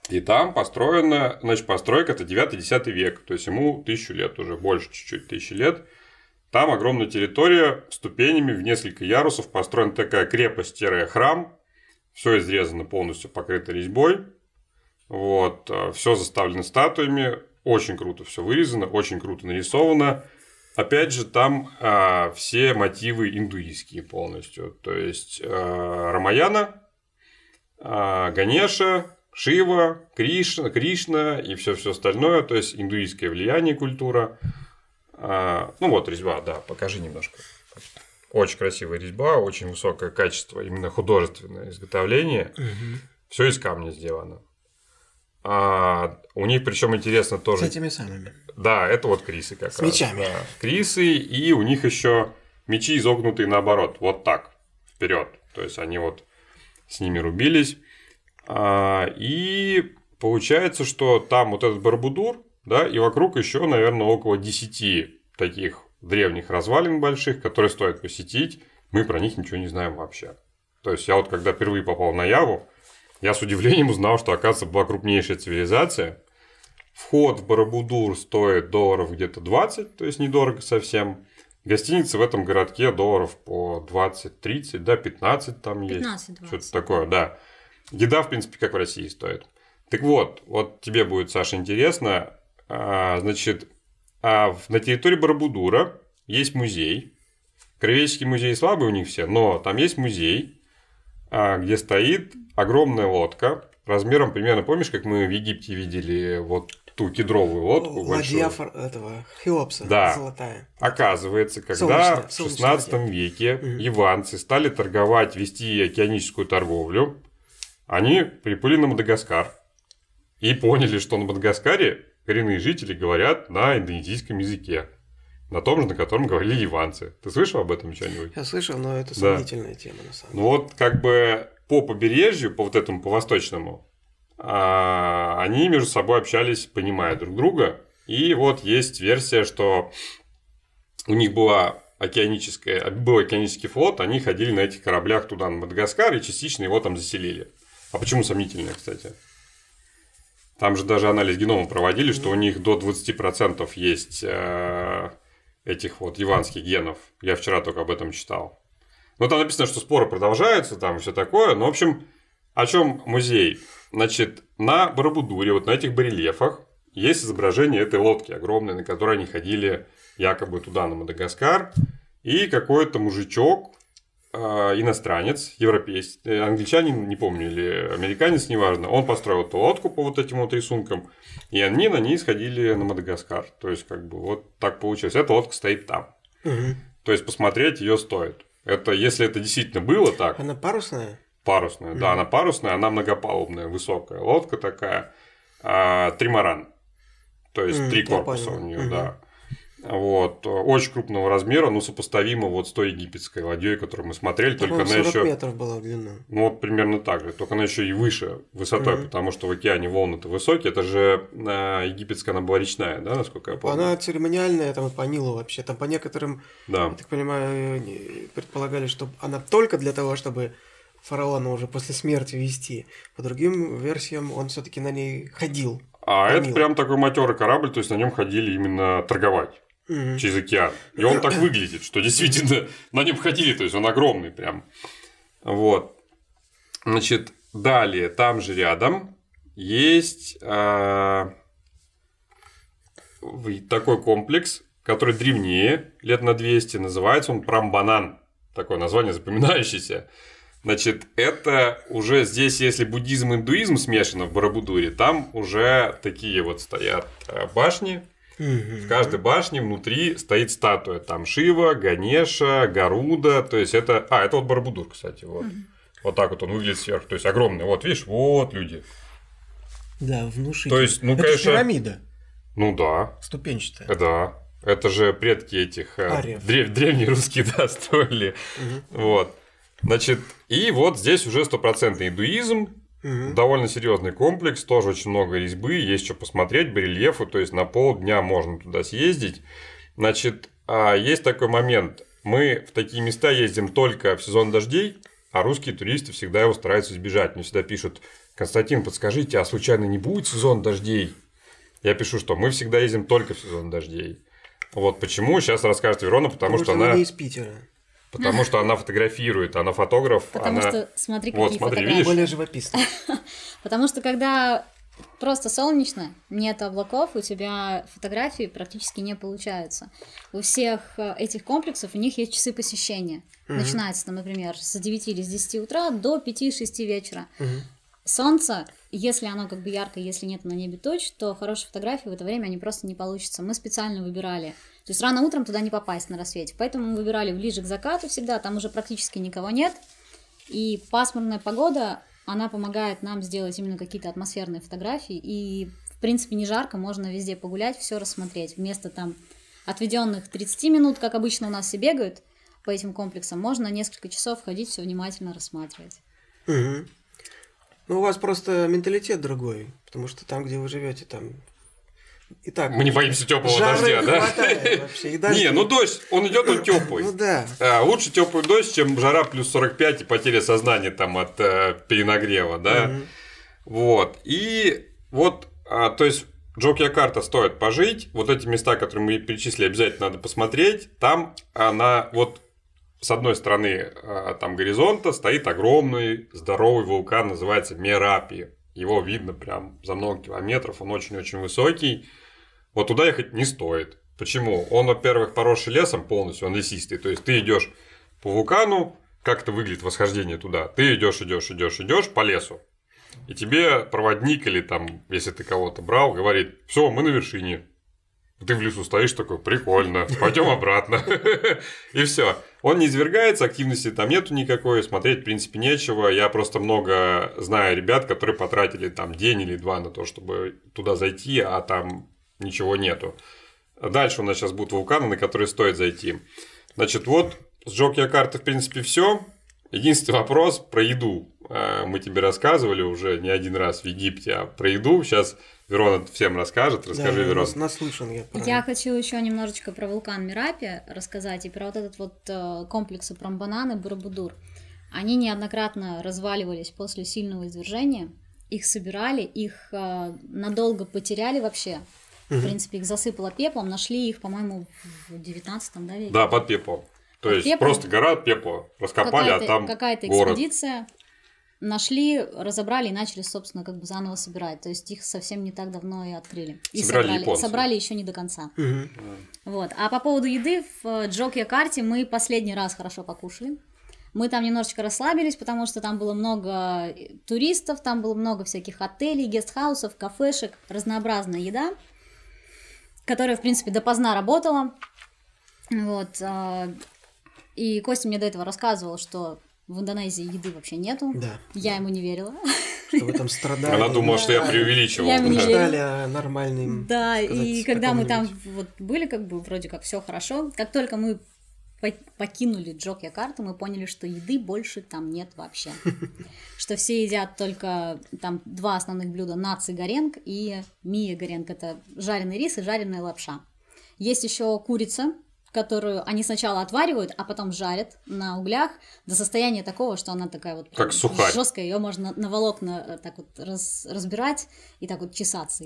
и там построена, значит, постройка это 9-10 век, то есть ему тысячу лет уже, больше чуть-чуть тысячи лет. Там огромная территория ступенями в несколько ярусов построена такая крепость-храм. Все изрезано полностью, покрыто резьбой. Вот, э, все заставлено статуями, очень круто все вырезано, очень круто нарисовано. Опять же, там а, все мотивы индуистские полностью. То есть а, Рамаяна, а, Ганеша, Шива, Кришна, Кришна и все-все остальное. То есть индуистское влияние культура. А, ну вот резьба, да, покажи немножко. Очень красивая резьба, очень высокое качество, именно художественное изготовление. Угу. Все из камня сделано. А, у них причем интересно тоже. С этими самыми. Да, это вот крисы как С раз. мечами. Да. Крисы, и у них еще мечи изогнутые наоборот, вот так, вперед. То есть они вот с ними рубились. А, и получается, что там вот этот барбудур, да, и вокруг еще, наверное, около 10 таких древних развалин больших, которые стоит посетить, мы про них ничего не знаем вообще. То есть я вот когда впервые попал на Яву, я с удивлением узнал, что, оказывается, была крупнейшая цивилизация. Вход в Барабудур стоит долларов где-то 20, то есть недорого совсем. Гостиницы в этом городке долларов по 20-30, да, 15 там 15, есть. Что-то такое, да. Еда, в принципе, как в России стоит. Так вот, вот тебе будет, Саша, интересно, а, значит, а в, на территории Барабудура есть музей. Кровеческий музей слабый у них все, но там есть музей, а, где стоит огромная лодка размером примерно, помнишь, как мы в Египте видели вот ту кедровую ну, лодку Ладья большую? Фор... этого Хеопса да. золотая. Оказывается, когда солнечная, в 16 веке угу. иванцы стали торговать, вести океаническую торговлю, они приплыли на Мадагаскар и поняли, что на Мадагаскаре коренные жители говорят на индонезийском языке. На том же, на котором говорили ливанцы. Ты слышал об этом что-нибудь? Я слышал, но это да. сомнительная тема, на самом ну деле. Ну вот, как бы по побережью, по вот этому, по восточному, а, они между собой общались, понимая друг друга. И вот есть версия, что у них была океаническая, был океанический флот, они ходили на этих кораблях туда, на Мадагаскар, и частично его там заселили. А почему сомнительное, кстати? Там же даже анализ генома проводили, что у них до 20% есть э, этих вот иванских генов. Я вчера только об этом читал. Но ну, там написано, что споры продолжаются, там все такое. Но, ну, в общем, о чем музей? Значит, на Барабудуре, вот на этих барельефах, есть изображение этой лодки огромной, на которой они ходили якобы туда, на Мадагаскар. И какой-то мужичок а, иностранец, европеец, э, англичанин, не помню, или американец, неважно, он построил эту лодку по вот этим вот рисункам, и они на ней сходили на Мадагаскар. То есть, как бы вот так получилось. Эта лодка стоит там. Угу. То есть, посмотреть ее стоит. Это если это действительно было так. Она парусная? Парусная, угу. да, она парусная, она многопалубная, высокая лодка такая, а, тримаран. То есть, угу, три корпуса у нее, угу. да вот, э, очень крупного размера, но сопоставимо вот с той египетской ладьей, которую мы смотрели, только она 40 еще... метров была в длину. Ну, вот примерно так же, только она еще и выше высотой, mm-hmm. потому что в океане волны-то высокие, это же э, египетская, она была речная, да, насколько я помню? Она церемониальная, там, по Нилу вообще, там по некоторым, да. я так понимаю, предполагали, что она только для того, чтобы фараона уже после смерти вести. По другим версиям он все-таки на ней ходил. А Помило. это прям такой матерый корабль, то есть на нем ходили именно торговать угу. через океан. И он так выглядит, что действительно на нем ходили, то есть он огромный прям. Вот. Значит, далее, там же рядом есть э, такой комплекс, который древнее, лет на 200, называется он Прамбанан. Такое название запоминающееся. Значит, это уже здесь, если буддизм и индуизм смешаны в Барабудуре, там уже такие вот стоят а, башни, в каждой башне внутри стоит статуя. Там Шива, Ганеша, Гаруда. То есть это... А, это вот Барбудур, кстати. Вот. вот так вот он выглядит сверху. То есть огромный. Вот, видишь, вот люди. Да, внушительно. То есть, ну, это конечно... пирамида. Ну да. Ступенчатая. Да. Это же предки этих э, Арев. древ, древние русские да, строили. Вот. Значит, и вот здесь уже стопроцентный индуизм, Угу. Довольно серьезный комплекс, тоже очень много резьбы, есть что посмотреть, барельефы, то есть на полдня можно туда съездить. Значит, а есть такой момент, мы в такие места ездим только в сезон дождей, а русские туристы всегда его стараются избежать. Мне всегда пишут, Константин, подскажите, а случайно не будет сезон дождей? Я пишу, что мы всегда ездим только в сезон дождей. Вот почему, сейчас расскажет Верона, потому, потому что, что она... не из Питера. Потому что она фотографирует, она фотограф. Потому она... что смотри, какие вот, смотри, фотографии. Более живописно. Потому что когда просто солнечно, нет облаков, у тебя фотографии практически не получаются. У всех э, этих комплексов у них есть часы посещения. Угу. Начинается например, с 9 или с 10 утра до 5-6 вечера. Угу. Солнце, если оно как бы яркое, если нет на небе туч, то хорошие фотографии в это время они просто не получатся. Мы специально выбирали то есть рано утром туда не попасть на рассвете. Поэтому мы выбирали ближе к закату всегда, там уже практически никого нет. И пасмурная погода, она помогает нам сделать именно какие-то атмосферные фотографии. И, в принципе, не жарко, можно везде погулять, все рассмотреть. Вместо там отведенных 30 минут, как обычно у нас все бегают по этим комплексам, можно несколько часов ходить, все внимательно рассматривать. Угу. Ну, у вас просто менталитет другой, потому что там, где вы живете, там Итак, мы не боимся теплого дождя, не да? Вообще, дождь... Не, ну дождь, он идет он теплый. Ну да. А, лучше теплый дождь, чем жара плюс 45 и потеря сознания там от э, перенагрева, да? Угу. Вот. И вот, а, то есть Джокия карта стоит пожить. Вот эти места, которые мы перечислили, обязательно надо посмотреть. Там она вот с одной стороны а, там горизонта стоит огромный здоровый вулкан, называется Мерапи. Его видно прям за много километров, он очень-очень высокий. Вот туда ехать не стоит. Почему? Он, во-первых, поросший лесом полностью, он лесистый. То есть ты идешь по вулкану, как это выглядит восхождение туда. Ты идешь, идешь, идешь, идешь по лесу. И тебе проводник или там, если ты кого-то брал, говорит, все, мы на вершине. Ты в лесу стоишь такой, прикольно, пойдем обратно. И все. Он не извергается, активности там нету никакой, смотреть, в принципе, нечего. Я просто много знаю ребят, которые потратили там день или два на то, чтобы туда зайти, а там ничего нету. Дальше у нас сейчас будут вулканы, на которые стоит зайти. Значит, вот с Джокья карты, в принципе, все. Единственный вопрос про еду. А, мы тебе рассказывали уже не один раз в Египте, а про еду. Сейчас Верона всем расскажет. Расскажи, да, Верона. Наслышан я. Про... Я хочу еще немножечко про вулкан Мирапи рассказать и про вот этот вот э, комплекс Прамбанан Бурабудур. Они неоднократно разваливались после сильного извержения. Их собирали, их э, надолго потеряли вообще. В принципе, их засыпало пеплом. Нашли их, по-моему, в 19 да, веке. Да, под пеплом. То есть Пепл. просто гора Пепла раскопали, а какая-то, а там какая-то город нашли, разобрали и начали, собственно, как бы заново собирать. То есть их совсем не так давно и открыли. И собрали, собрали, собрали еще не до конца. Угу. Да. Вот. А по поводу еды в э, Джокьякарте мы последний раз хорошо покушали. Мы там немножечко расслабились, потому что там было много э, туристов, там было много всяких отелей, гестхаусов, кафешек, разнообразная еда, которая, в принципе, допоздна работала. Вот. Э, и Костя мне до этого рассказывал, что в Индонезии еды вообще нету. Да. Я да. ему не верила. Что вы там страдали. Она думала, что я преувеличивал. Я не ждали а о Да, и когда мы там вот были, как бы вроде как все хорошо, как только мы покинули Джокья-карту, мы поняли, что еды больше там нет вообще. Что все едят только там два основных блюда наци горенг и мия горенг. Это жареный рис и жареная лапша. Есть еще курица, которую они сначала отваривают, а потом жарят на углях до состояния такого, что она такая вот как сухая. жесткая, ее можно на волокна э, так вот раз, разбирать и так вот чесаться.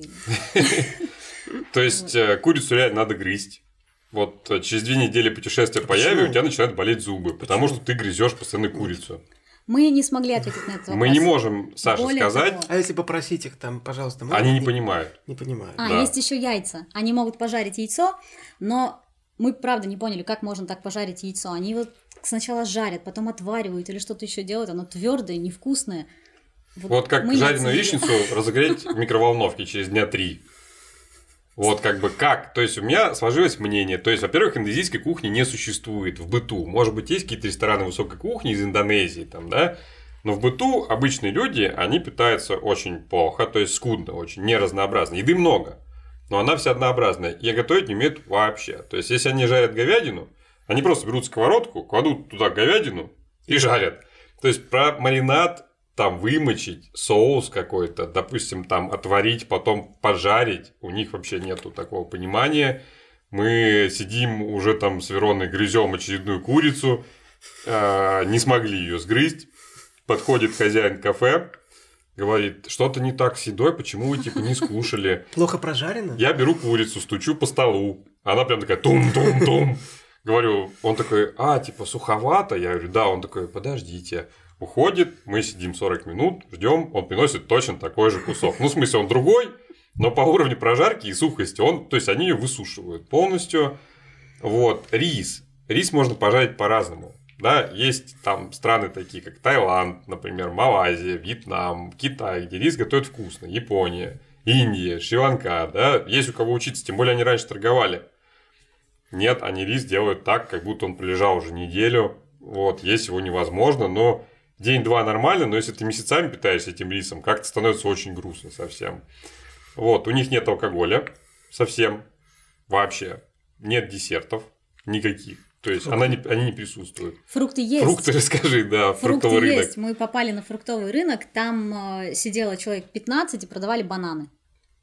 То есть э, курицу реально надо грызть. Вот э, через две недели путешествия по Яве у тебя начинают болеть зубы, потому что ты грызешь постоянно курицу. Мы не смогли ответить на этот вопрос. Мы не можем, Саша, Более сказать. Того. А если попросить их там, пожалуйста, мы они не, не понимают. Не понимают. А да. есть еще яйца. Они могут пожарить яйцо, но мы правда не поняли, как можно так пожарить яйцо. Они его сначала жарят, потом отваривают или что-то еще делают. Оно твердое, невкусное. Вот, вот как жареную яичницу разогреть в микроволновке через дня три. Вот как бы как. То есть у меня сложилось мнение. То есть, во-первых, индонезийской кухни не существует в быту. Может быть, есть какие-то рестораны высокой кухни из Индонезии, там, да? Но в быту обычные люди, они питаются очень плохо, то есть скудно, очень неразнообразно. Еды много но она вся однообразная. Я готовить не умеют вообще. То есть, если они жарят говядину, они просто берут сковородку, кладут туда говядину и жарят. То есть, про маринад там вымочить, соус какой-то, допустим, там отварить, потом пожарить. У них вообще нету такого понимания. Мы сидим уже там с Вероной, грызем очередную курицу, а, не смогли ее сгрызть. Подходит хозяин кафе, говорит, что-то не так с едой, почему вы типа не скушали? Плохо прожарено? Я беру курицу, стучу по столу. Она прям такая тум-тум-тум. Говорю, он такой, а, типа суховато. Я говорю, да, он такой, подождите. Уходит, мы сидим 40 минут, ждем, он приносит точно такой же кусок. Ну, в смысле, он другой, но по уровню прожарки и сухости он, то есть они ее высушивают полностью. Вот, рис. Рис можно пожарить по-разному. Да, есть там страны такие, как Таиланд, например, Малайзия, Вьетнам, Китай, где рис готовят вкусно, Япония, Индия, Шри-Ланка, да, есть у кого учиться, тем более они раньше торговали. Нет, они рис делают так, как будто он пролежал уже неделю, вот, есть его невозможно, но день-два нормально, но если ты месяцами питаешься этим рисом, как-то становится очень грустно совсем. Вот, у них нет алкоголя совсем, вообще, нет десертов никаких то есть она не, они не присутствуют. Фрукты есть. Фрукты расскажи, да, фрукты фруктовый рынок. есть. Мы попали на фруктовый рынок, там э, сидело человек 15 и продавали бананы.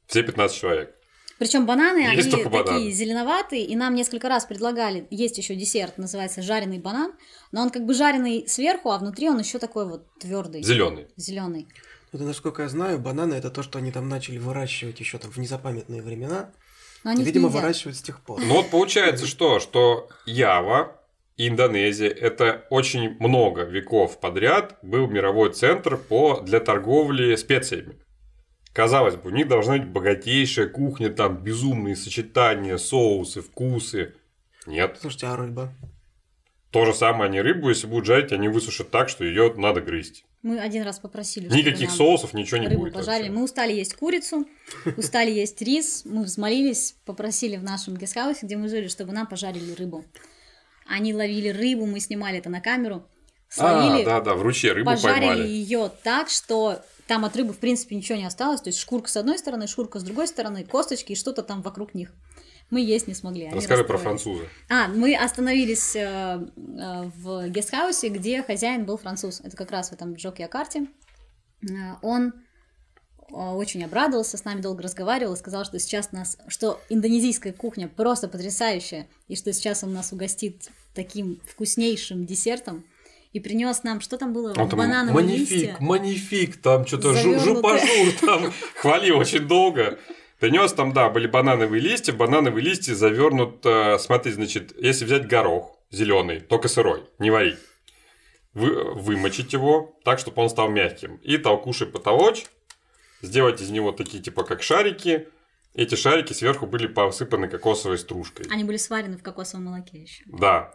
Все 15 человек. Причем бананы, есть они бананы. такие зеленоватые, и нам несколько раз предлагали, есть еще десерт, называется жареный банан, но он как бы жареный сверху, а внутри он еще такой вот твердый. Зеленый. Зеленый. Ну, насколько я знаю, бананы это то, что они там начали выращивать еще там в незапамятные времена. Но они Видимо, выращивают с тех пор. Ну вот получается что, что Ява, Индонезия, это очень много веков подряд был мировой центр по, для торговли специями. Казалось бы, у них должна быть богатейшая кухня, там безумные сочетания, соусы, вкусы. Нет. Слушайте, а рыба? То же самое они рыбу, если будут жарить, они высушат так, что ее надо грызть. Мы один раз попросили. Никаких соусов, ничего не рыбу будет. Пожарили. Мы устали есть курицу, устали есть рис. Мы взмолились, попросили в нашем гестхаусе, где мы жили, чтобы нам пожарили рыбу. Они ловили рыбу, мы снимали это на камеру. А, словили, а, да, да, в ручье рыбу пожарили поймали. ее так, что там от рыбы, в принципе, ничего не осталось. То есть шкурка с одной стороны, шкурка с другой стороны, косточки и что-то там вокруг них мы есть не смогли. Расскажи про француза. А, мы остановились э, э, в гестхаусе, где хозяин был француз. Это как раз в этом Джок Якарте. Э, он очень обрадовался, с нами долго разговаривал и сказал, что сейчас нас, что индонезийская кухня просто потрясающая, и что сейчас он нас угостит таким вкуснейшим десертом и принес нам, что там было, а там банановые манифик, листья. Манифик, манифик, там что-то жу, жупажур, там хвалил очень долго. Принес там, да, были банановые листья, в банановые листья завернут, э, смотри, значит, если взять горох зеленый, только сырой, не варить, вы, вымочить его так, чтобы он стал мягким, и толкуши потолочь, сделать из него такие типа как шарики, эти шарики сверху были посыпаны кокосовой стружкой. Они были сварены в кокосовом молоке еще. Да.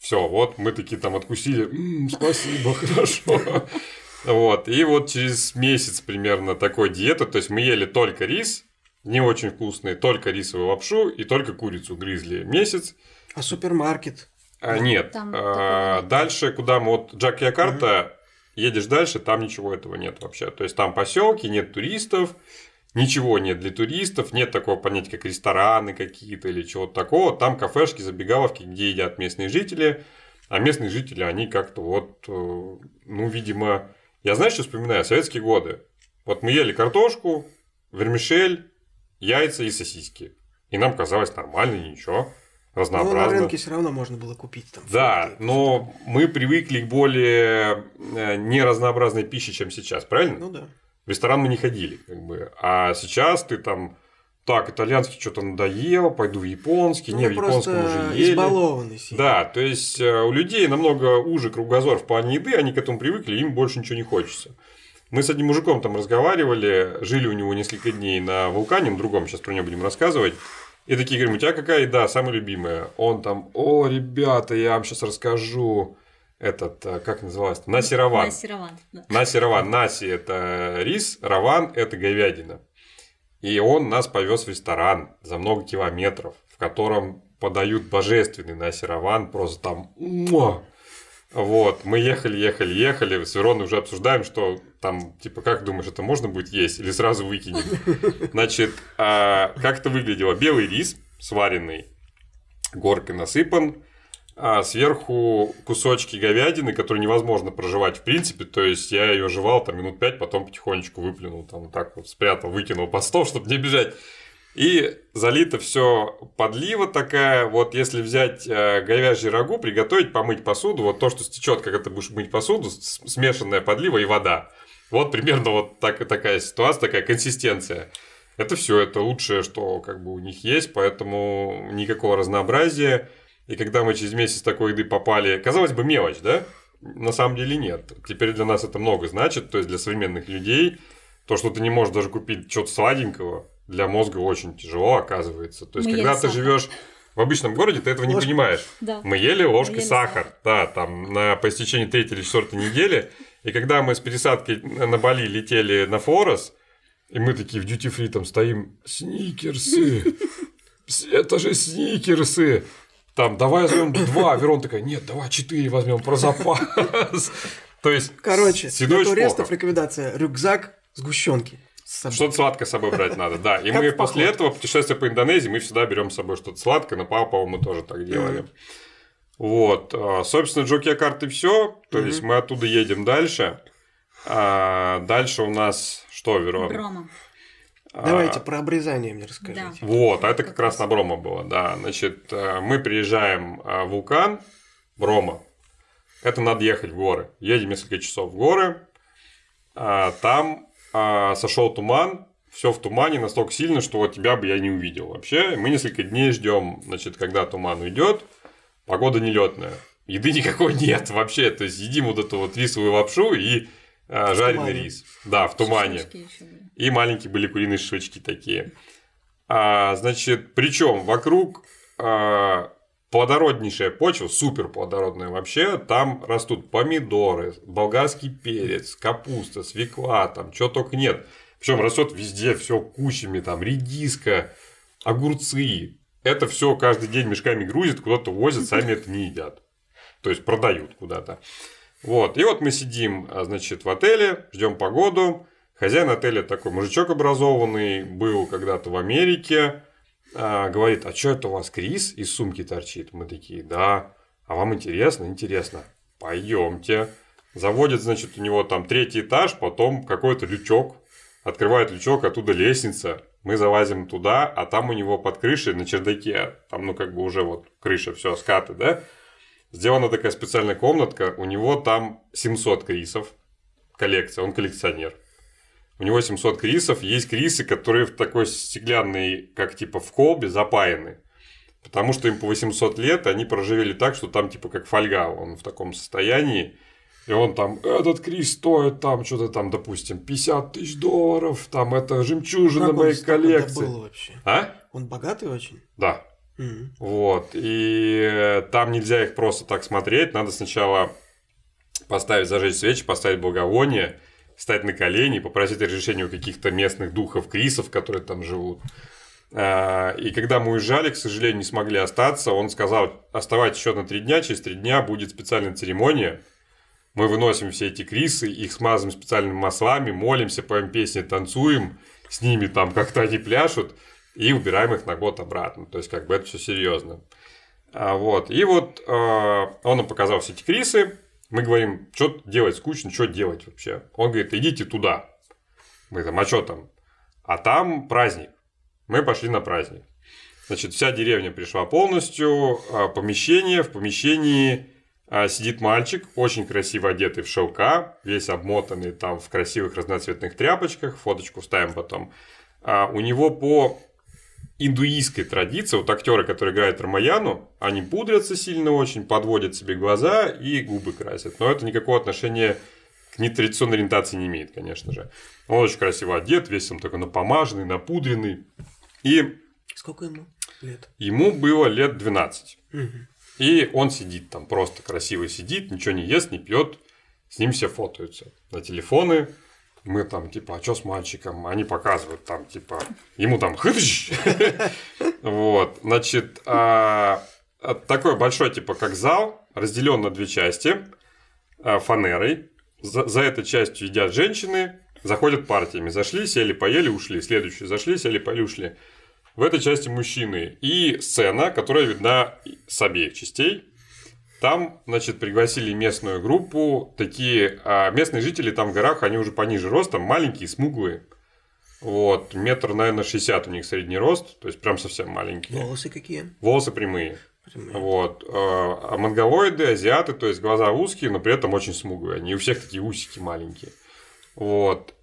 Все, вот мы такие там откусили. М-м, спасибо, хорошо. Вот. И вот через месяц примерно такой диеты, то есть мы ели только рис, не очень вкусные, только рисовую лапшу и только курицу гризли месяц. А супермаркет? А, нет. а, Дальше, куда мы вот Джак Якарта, угу. едешь дальше, там ничего этого нет вообще. То есть там поселки, нет туристов, ничего нет для туристов, нет такого понятия, как рестораны какие-то или чего-то такого. Там кафешки, забегаловки, где едят местные жители. А местные жители, они как-то вот, э, ну, видимо... Я, знаешь, что вспоминаю? Советские годы. Вот мы ели картошку, вермишель, яйца и сосиски. И нам казалось нормально, ничего. Разнообразно. Но на рынке все равно можно было купить там. Да, но мы привыкли к более э, неразнообразной пище, чем сейчас, правильно? Ну да. В ресторан мы не ходили, как бы. А сейчас ты там так, итальянский что-то надоел, пойду в японский, ну, не, в японском уже ели. избалованный сильно. Да, то есть э, у людей намного уже кругозор в плане еды, они к этому привыкли, им больше ничего не хочется. Мы с одним мужиком там разговаривали, жили у него несколько дней на вулкане, на другом, сейчас про него будем рассказывать. И такие говорим, у тебя какая еда самая любимая? Он там, о, ребята, я вам сейчас расскажу этот, э, как называлось? Насирован. Насирован. Да. Насирован. Наси – это рис, раван – это говядина. И он нас повез в ресторан за много километров, в котором подают божественный насирован, просто там... Муа! Вот, мы ехали, ехали, ехали, с Вероной уже обсуждаем, что там, типа, как думаешь, это можно будет есть или сразу выкинем? Значит, а, как это выглядело? Белый рис сваренный, горкой насыпан, а сверху кусочки говядины, которые невозможно проживать в принципе. То есть я ее жевал там минут пять, потом потихонечку выплюнул, там вот так вот спрятал, выкинул по стол, чтобы не бежать. И залито все подлива такая. Вот если взять э, говяжий рагу, приготовить, помыть посуду, вот то, что стечет, как это будешь мыть посуду, смешанная подлива и вода. Вот примерно вот так, такая ситуация, такая консистенция. Это все, это лучшее, что как бы у них есть, поэтому никакого разнообразия. И когда мы через месяц такой еды попали, казалось бы, мелочь, да? На самом деле нет. Теперь для нас это много значит, то есть для современных людей то, что ты не можешь даже купить что-то сладенького, для мозга очень тяжело оказывается. То есть, мы когда ты сахар. живешь в обычном городе, ты этого Ложка. не понимаешь. Да. Мы ели ложкой мы ели сахар. сахар. Да, там на, по истечении третьей или четвертой недели и когда мы с пересадкой на Бали летели на Форос, и мы такие в дьюти фри там стоим, сникерсы, это же сникерсы. Там, давай возьмем два, Верон такая, нет, давай четыре возьмем про запас. То есть, короче, для туристов рекомендация рюкзак сгущенки. Что-то сладкое с собой брать надо, да. И мы после этого путешествия по Индонезии мы всегда берем с собой что-то сладкое, но папа, по-моему, тоже так делали. Вот, а, собственно, Джокия карты все. То есть мы оттуда едем дальше. А дальше у нас что, Верона? Брома. А, Давайте про обрезание мне расскажите. Да. Вот, а это как, раз на Брома было, да. Значит, а, мы приезжаем в вулкан Брома. Это надо ехать в горы. Едем несколько часов в горы. А, там а, сошел туман, все в тумане настолько сильно, что вот тебя бы я не увидел вообще. Мы несколько дней ждем, значит, когда туман уйдет погода нелетная, еды никакой нет вообще, то есть едим вот эту вот рисовую лапшу и а, жареный тумане. рис, да, в тумане. И маленькие были куриные шишечки такие. А, значит, причем вокруг а, плодороднейшая почва, супер плодородная вообще, там растут помидоры, болгарский перец, капуста, свекла, там чего только нет. Причем растет везде все кучами, там редиска, огурцы, это все каждый день мешками грузят, куда-то возят, сами это не едят. То есть продают куда-то. Вот. И вот мы сидим, а, значит, в отеле, ждем погоду. Хозяин отеля такой мужичок образованный, был когда-то в Америке. А, говорит, а что это у вас Крис из сумки торчит? Мы такие, да. А вам интересно? Интересно. Пойдемте. Заводит, значит, у него там третий этаж, потом какой-то лючок. Открывает лючок, оттуда лестница мы залазим туда, а там у него под крышей на чердаке, там, ну, как бы уже вот крыша, все, скаты, да, сделана такая специальная комнатка, у него там 700 крисов, коллекция, он коллекционер. У него 700 крисов, есть крисы, которые в такой стеклянной, как типа в колбе, запаяны. Потому что им по 800 лет, они проживели так, что там типа как фольга, он в таком состоянии. И он там, этот Крис стоит там что-то там, допустим, 50 тысяч долларов, там это жемчужина как моей коллекции. Был вообще? А? Он богатый очень? Да. mm Вот. И э, там нельзя их просто так смотреть. Надо сначала поставить, зажечь свечи, поставить благовоние, встать на колени, попросить разрешения у каких-то местных духов Крисов, которые там живут. А, и когда мы уезжали, к сожалению, не смогли остаться, он сказал, оставайтесь еще на три дня, через три дня будет специальная церемония, мы выносим все эти крисы, их смазываем специальными маслами, молимся, поем песни, танцуем, с ними там как-то они пляшут, и убираем их на год обратно. То есть, как бы это все серьезно. А, вот. И вот э, он нам показал все эти крисы. Мы говорим, что делать скучно, что делать вообще. Он говорит, идите туда. Мы там, а что там? А там праздник. Мы пошли на праздник. Значит, вся деревня пришла полностью, а, помещение, в помещении а, сидит мальчик, очень красиво одетый в шелка, весь обмотанный там в красивых разноцветных тряпочках, фоточку вставим потом. А у него по индуистской традиции, вот актеры, которые играют Рамаяну, они пудрятся сильно очень, подводят себе глаза и губы красят. Но это никакого отношения к нетрадиционной ориентации не имеет, конечно же. Он очень красиво одет, весь он такой напомаженный, напудренный. И... Сколько ему лет? Ему было лет 12. Угу. И он сидит там просто красиво сидит, ничего не ест, не пьет, с ним все фотаются на телефоны. Мы там, типа, а что с мальчиком? Они показывают там, типа, ему там хыдж. Вот, значит, а, а такой большой, типа, как зал, разделен на две части а, фанерой. За, за этой частью едят женщины, заходят партиями. Зашли, сели, поели, ушли. Следующие зашли, сели, поели, ушли в этой части мужчины. И сцена, которая видна с обеих частей. Там, значит, пригласили местную группу. Такие а местные жители там в горах, они уже пониже ростом, маленькие, смуглые. Вот, метр, наверное, 60 у них средний рост, то есть прям совсем маленькие. Волосы какие? Волосы прямые. прямые. Вот. А, а монголоиды, азиаты, то есть глаза узкие, но при этом очень смуглые. Они у всех такие усики маленькие. Вот.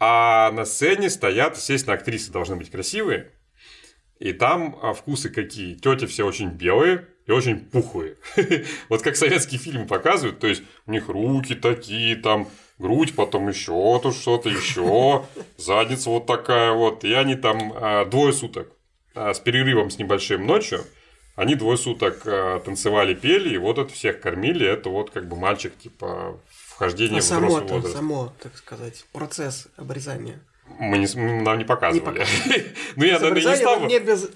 А на сцене стоят, естественно, актрисы должны быть красивые. И там а, вкусы какие? Тети все очень белые и очень пухлые. вот как советские фильмы показывают, то есть у них руки такие, там грудь, потом еще тут что-то еще, задница вот такая вот. И они там а, двое суток а, с перерывом с небольшим ночью. Они двое суток а, танцевали, пели, и вот это всех кормили. Это вот как бы мальчик, типа, вхождение а в взрослый само, возраст. Само, так сказать, процесс обрезания. Мы не, нам не показывали. ну, я, наверное, не стал.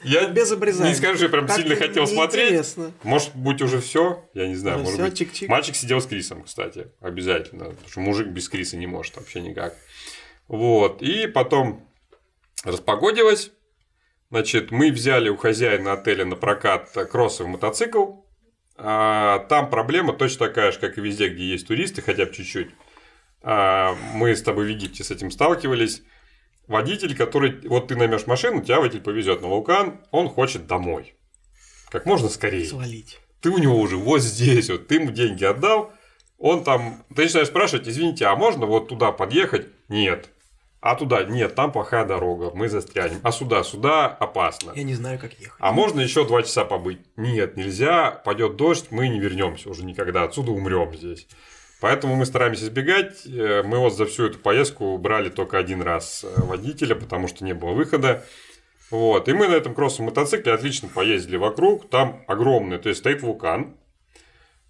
я без обрезания. Не скажу, что я прям сильно хотел смотреть. Может быть, уже все. Я не знаю. может быть. Мальчик сидел с Крисом, кстати. Обязательно. Потому что мужик без Криса не может вообще никак. Вот. И потом распогодилось. Значит, мы взяли у хозяина отеля на прокат кроссовый мотоцикл. А, там проблема точно такая же, как и везде, где есть туристы, хотя бы чуть-чуть. А, мы с тобой в Египте с этим сталкивались водитель, который... Вот ты наймешь машину, тебя водитель повезет на вулкан, он хочет домой. Как можно скорее. Свалить. Ты у него уже вот здесь, вот ты ему деньги отдал, он там... Ты начинаешь спрашивать, извините, а можно вот туда подъехать? Нет. А туда? Нет, там плохая дорога, мы застрянем. А сюда? Сюда опасно. Я не знаю, как ехать. А можно еще два часа побыть? Нет, нельзя, пойдет дождь, мы не вернемся уже никогда, отсюда умрем здесь. Поэтому мы стараемся избегать. Э, мы вот за всю эту поездку брали только один раз э, водителя, потому что не было выхода. Вот. И мы на этом кроссовом мотоцикле отлично поездили вокруг. Там огромный, то есть стоит вулкан.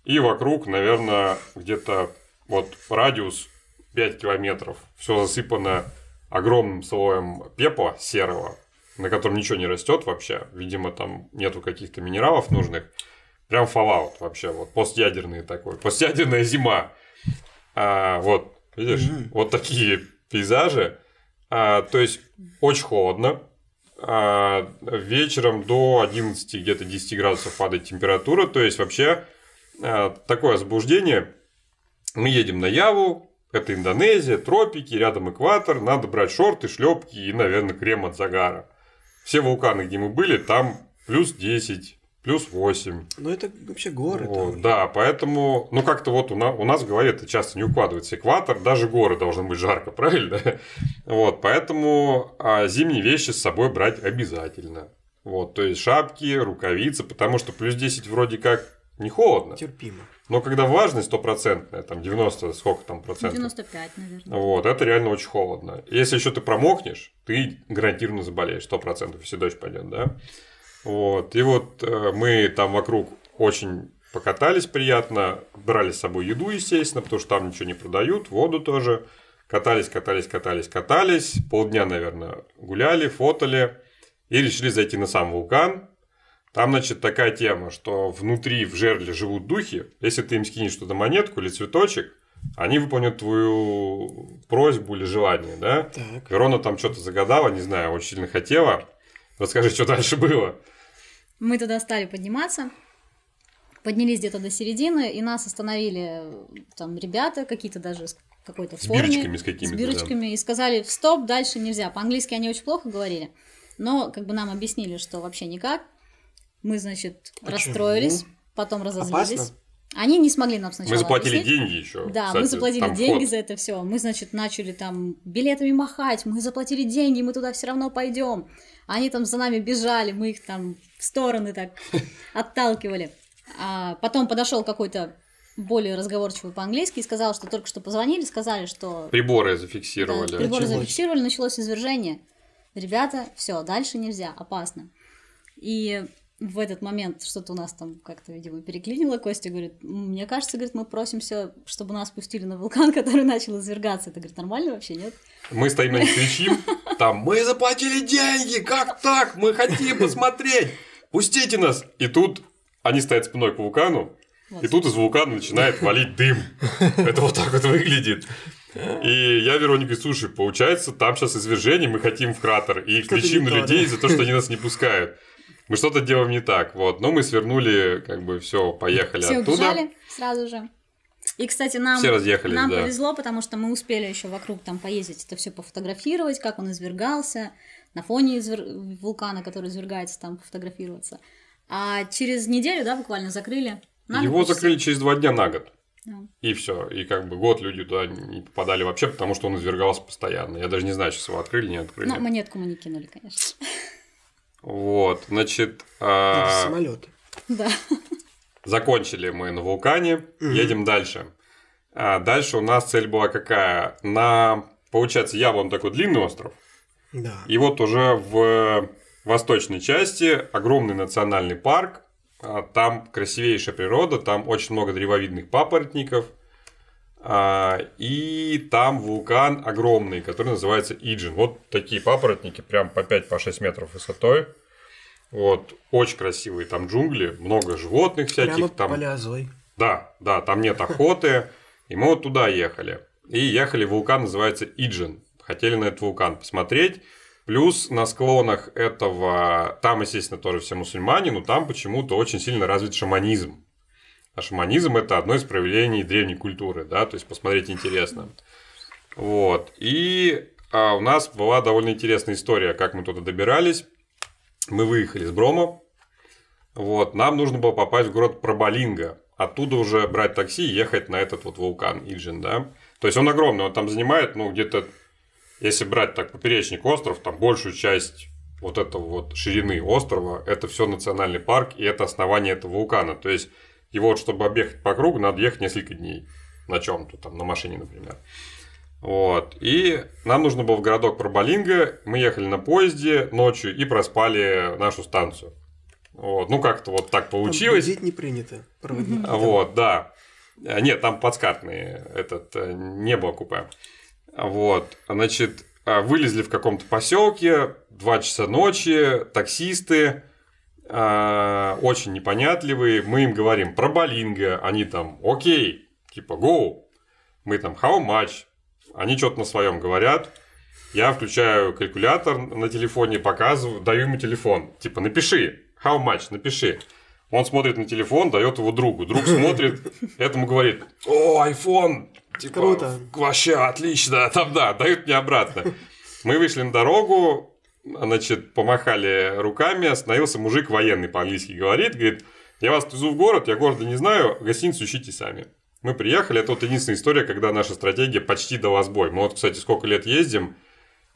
И вокруг, наверное, где-то вот радиус 5 километров. Все засыпано огромным слоем пепла серого, на котором ничего не растет вообще. Видимо, там нету каких-то минералов нужных. Прям Fallout вообще, вот постядерный такой, постядерная зима. А, вот, видишь, mm-hmm. вот такие пейзажи. А, то есть очень холодно. А, вечером до 11, где-то 10 градусов падает температура. То есть вообще а, такое возбуждение. Мы едем на Яву, это Индонезия, тропики, рядом экватор, надо брать шорты, шлепки и, наверное, крем от загара. Все вулканы, где мы были, там плюс 10, плюс 8. Ну, это вообще горы. Вот, Да, поэтому, ну, как-то вот у нас, у нас в голове это часто не укладывается. Экватор, даже горы должны быть жарко, правильно? Вот, поэтому а, зимние вещи с собой брать обязательно. Вот, то есть шапки, рукавицы, потому что плюс 10 вроде как не холодно. Терпимо. Но когда влажность стопроцентная, там 90, сколько там процентов? 95, наверное. Вот, это реально очень холодно. Если еще ты промокнешь, ты гарантированно заболеешь, 100%, если дождь пойдет, да? Вот. И вот э, мы там вокруг очень покатались приятно, брали с собой еду, естественно, потому что там ничего не продают, воду тоже. Катались, катались, катались, катались. Полдня, наверное, гуляли, фотали. И решили зайти на сам вулкан. Там, значит, такая тема, что внутри в жерле живут духи. Если ты им скинешь что-то монетку или цветочек, они выполнят твою просьбу или желание, да? Так. Верона там что-то загадала, не знаю, очень сильно хотела. Расскажи, что дальше было. Мы туда стали подниматься, поднялись где-то до середины, и нас остановили э, там ребята, какие-то даже какой-то с форме. Бирочками с какими-то. С бирочками. Да. И сказали, стоп, дальше нельзя. По-английски они очень плохо говорили, но как бы нам объяснили, что вообще никак. Мы, значит, Почему? расстроились, потом разозлились. Опасно? Они не смогли нам сначала. Мы заплатили объяснить. деньги еще. Да, кстати, мы заплатили деньги вход. за это все. Мы, значит, начали там билетами махать. Мы заплатили деньги, мы туда все равно пойдем. Они там за нами бежали, мы их там в стороны так отталкивали. А потом подошел какой-то более разговорчивый по-английски и сказал, что только что позвонили, сказали, что... Приборы зафиксировали. Да, приборы началось. зафиксировали, началось извержение. Ребята, все, дальше нельзя, опасно. И в этот момент что-то у нас там как-то, видимо, переклинило. Костя говорит, мне кажется, говорит, мы просимся, чтобы нас пустили на вулкан, который начал извергаться. Это, говорит, нормально вообще, нет? Мы стоим на них кричим, там, мы заплатили деньги, как так? Мы хотим посмотреть. «Пустите нас!» И тут они стоят спиной к вулкану, вот. и тут из вулкана начинает валить дым. Это вот так вот выглядит. И я Веронике, слушай, получается, там сейчас извержение, мы хотим в кратер, и их на людей за то, что они нас не пускают. Мы что-то делаем не так, вот. Но ну, мы свернули, как бы все, поехали все оттуда. Убежали сразу же. И, кстати, нам, все разъехались, нам да. повезло, потому что мы успели еще вокруг там поездить, это все пофотографировать, как он извергался на фоне извер... вулкана, который извергается, там фотографироваться. А через неделю, да, буквально закрыли. Надо Его почти... закрыли через два дня на год. И все. И как бы год люди туда не попадали вообще, потому что он извергался постоянно. Я даже не знаю, сейчас его открыли, не открыли. Ну, монетку мы не кинули, конечно. Вот, значит... А... Самолет. Да. Закончили мы на вулкане, едем дальше. А дальше у нас цель была какая? На, получается, я вон такой длинный остров. Да. И вот уже в э, восточной части огромный национальный парк, а, там красивейшая природа, там очень много древовидных папоротников, а, и там вулкан огромный, который называется Иджин. Вот такие папоротники, прям по 5-6 по метров высотой. Вот, очень красивые там джунгли, много животных всяких. Прямо там... поля Зой. Да, да, там нет охоты. И мы вот туда ехали. И ехали, вулкан называется Иджин хотели на этот вулкан посмотреть. Плюс на склонах этого, там, естественно, тоже все мусульмане, но там почему-то очень сильно развит шаманизм. А шаманизм это одно из проявлений древней культуры, да, то есть посмотреть интересно. Вот. И а, у нас была довольно интересная история, как мы туда добирались. Мы выехали с Брома. Вот. Нам нужно было попасть в город Пробалинга. Оттуда уже брать такси и ехать на этот вот вулкан Иджин, да. То есть он огромный, он там занимает, ну, где-то если брать так поперечник остров, там большую часть вот этого вот ширины острова, это все национальный парк, и это основание этого вулкана. То есть его, вот, чтобы объехать по кругу, надо ехать несколько дней на чем-то, там, на машине, например. Вот. И нам нужно было в городок Проболинга. Мы ехали на поезде ночью и проспали нашу станцию. Вот. Ну, как-то вот так получилось. Там не принято. проводить. Вот, да. А, нет, там плацкартные. Этот, э, не было купе. Вот, значит, а, вылезли в каком-то поселке, 2 часа ночи, таксисты, а, очень непонятливые, мы им говорим про Болинго, они там, окей, типа, go, мы там, how much, они что-то на своем говорят, я включаю калькулятор на телефоне, показываю, даю ему телефон, типа, напиши, how much, напиши. Он смотрит на телефон, дает его другу. Друг смотрит, этому говорит, о, iPhone, Типа, Круто. Вообще отлично, там да, дают мне обратно. Мы вышли на дорогу, значит, помахали руками, остановился мужик военный по-английски говорит, говорит, я вас везу в город, я города не знаю, гостиницу ищите сами. Мы приехали, это вот единственная история, когда наша стратегия почти до вас бой Мы вот, кстати, сколько лет ездим,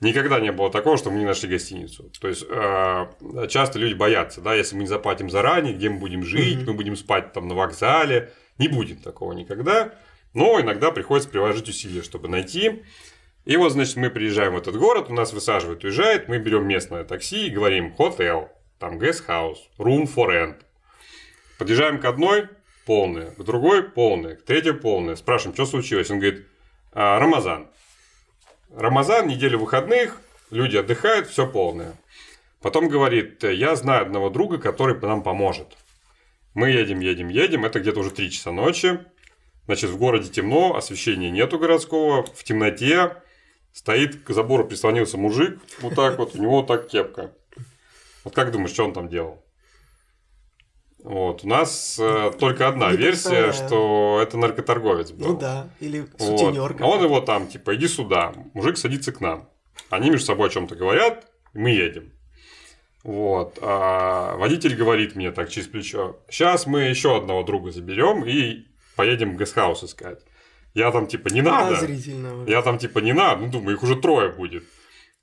никогда не было такого, что мы не нашли гостиницу. То есть э, часто люди боятся, да, если мы не заплатим заранее, где мы будем жить, mm-hmm. мы будем спать там на вокзале, не будет такого никогда. Но иногда приходится приложить усилия, чтобы найти. И вот, значит, мы приезжаем в этот город, у нас высаживают, уезжает, мы берем местное такси и говорим «Hotel», там «Guest House», «Room for Rent». Подъезжаем к одной, полная, к другой полная, к третьей полная. Спрашиваем, что случилось? Он говорит, а, Рамазан. Рамазан, неделя выходных, люди отдыхают, все полное. Потом говорит, я знаю одного друга, который нам поможет. Мы едем, едем, едем, это где-то уже 3 часа ночи. Значит, в городе темно, освещения нету городского, в темноте стоит, к забору прислонился мужик, вот так вот, у него так кепка. Вот как думаешь, что он там делал? Вот, у нас э, только одна Не версия, что это наркоторговец был. Ну да, или сутенер. Вот. А он его там, типа, иди сюда, мужик садится к нам. Они между собой о чем-то говорят, и мы едем. Вот. А водитель говорит мне так через плечо, сейчас мы еще одного друга заберем и поедем гестхаус искать. Я там типа не надо. Я там типа не надо. Ну, думаю, их уже трое будет.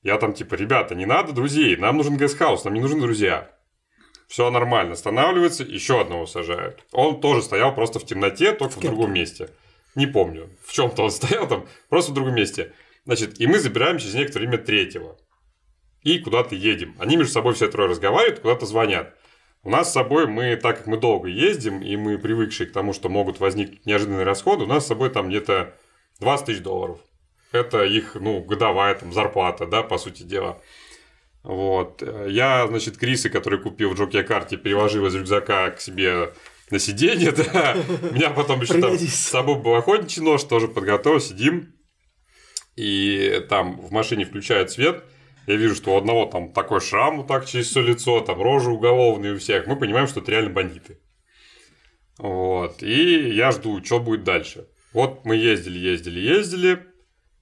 Я там типа, ребята, не надо друзей, нам нужен гестхаус, нам не нужны друзья. Все нормально, останавливается, еще одного сажают. Он тоже стоял просто в темноте, только в, в другом месте. Не помню, в чем-то он стоял там, просто в другом месте. Значит, и мы забираем через некоторое время третьего. И куда-то едем. Они между собой все трое разговаривают, куда-то звонят. У нас с собой мы, так как мы долго ездим, и мы привыкшие к тому, что могут возникнуть неожиданные расходы, у нас с собой там где-то 20 тысяч долларов. Это их, ну, годовая там зарплата, да, по сути дела. Вот. Я, значит, Крисы, который купил в Джокия карте, переложил из рюкзака к себе на сиденье, да. Меня потом еще там с собой был охотничий нож, тоже подготовил, сидим. И там в машине включают свет – я вижу, что у одного там такой шрам вот так через все лицо, там рожи уголовные у всех, мы понимаем, что это реально бандиты. Вот, и я жду, что будет дальше. Вот мы ездили, ездили, ездили,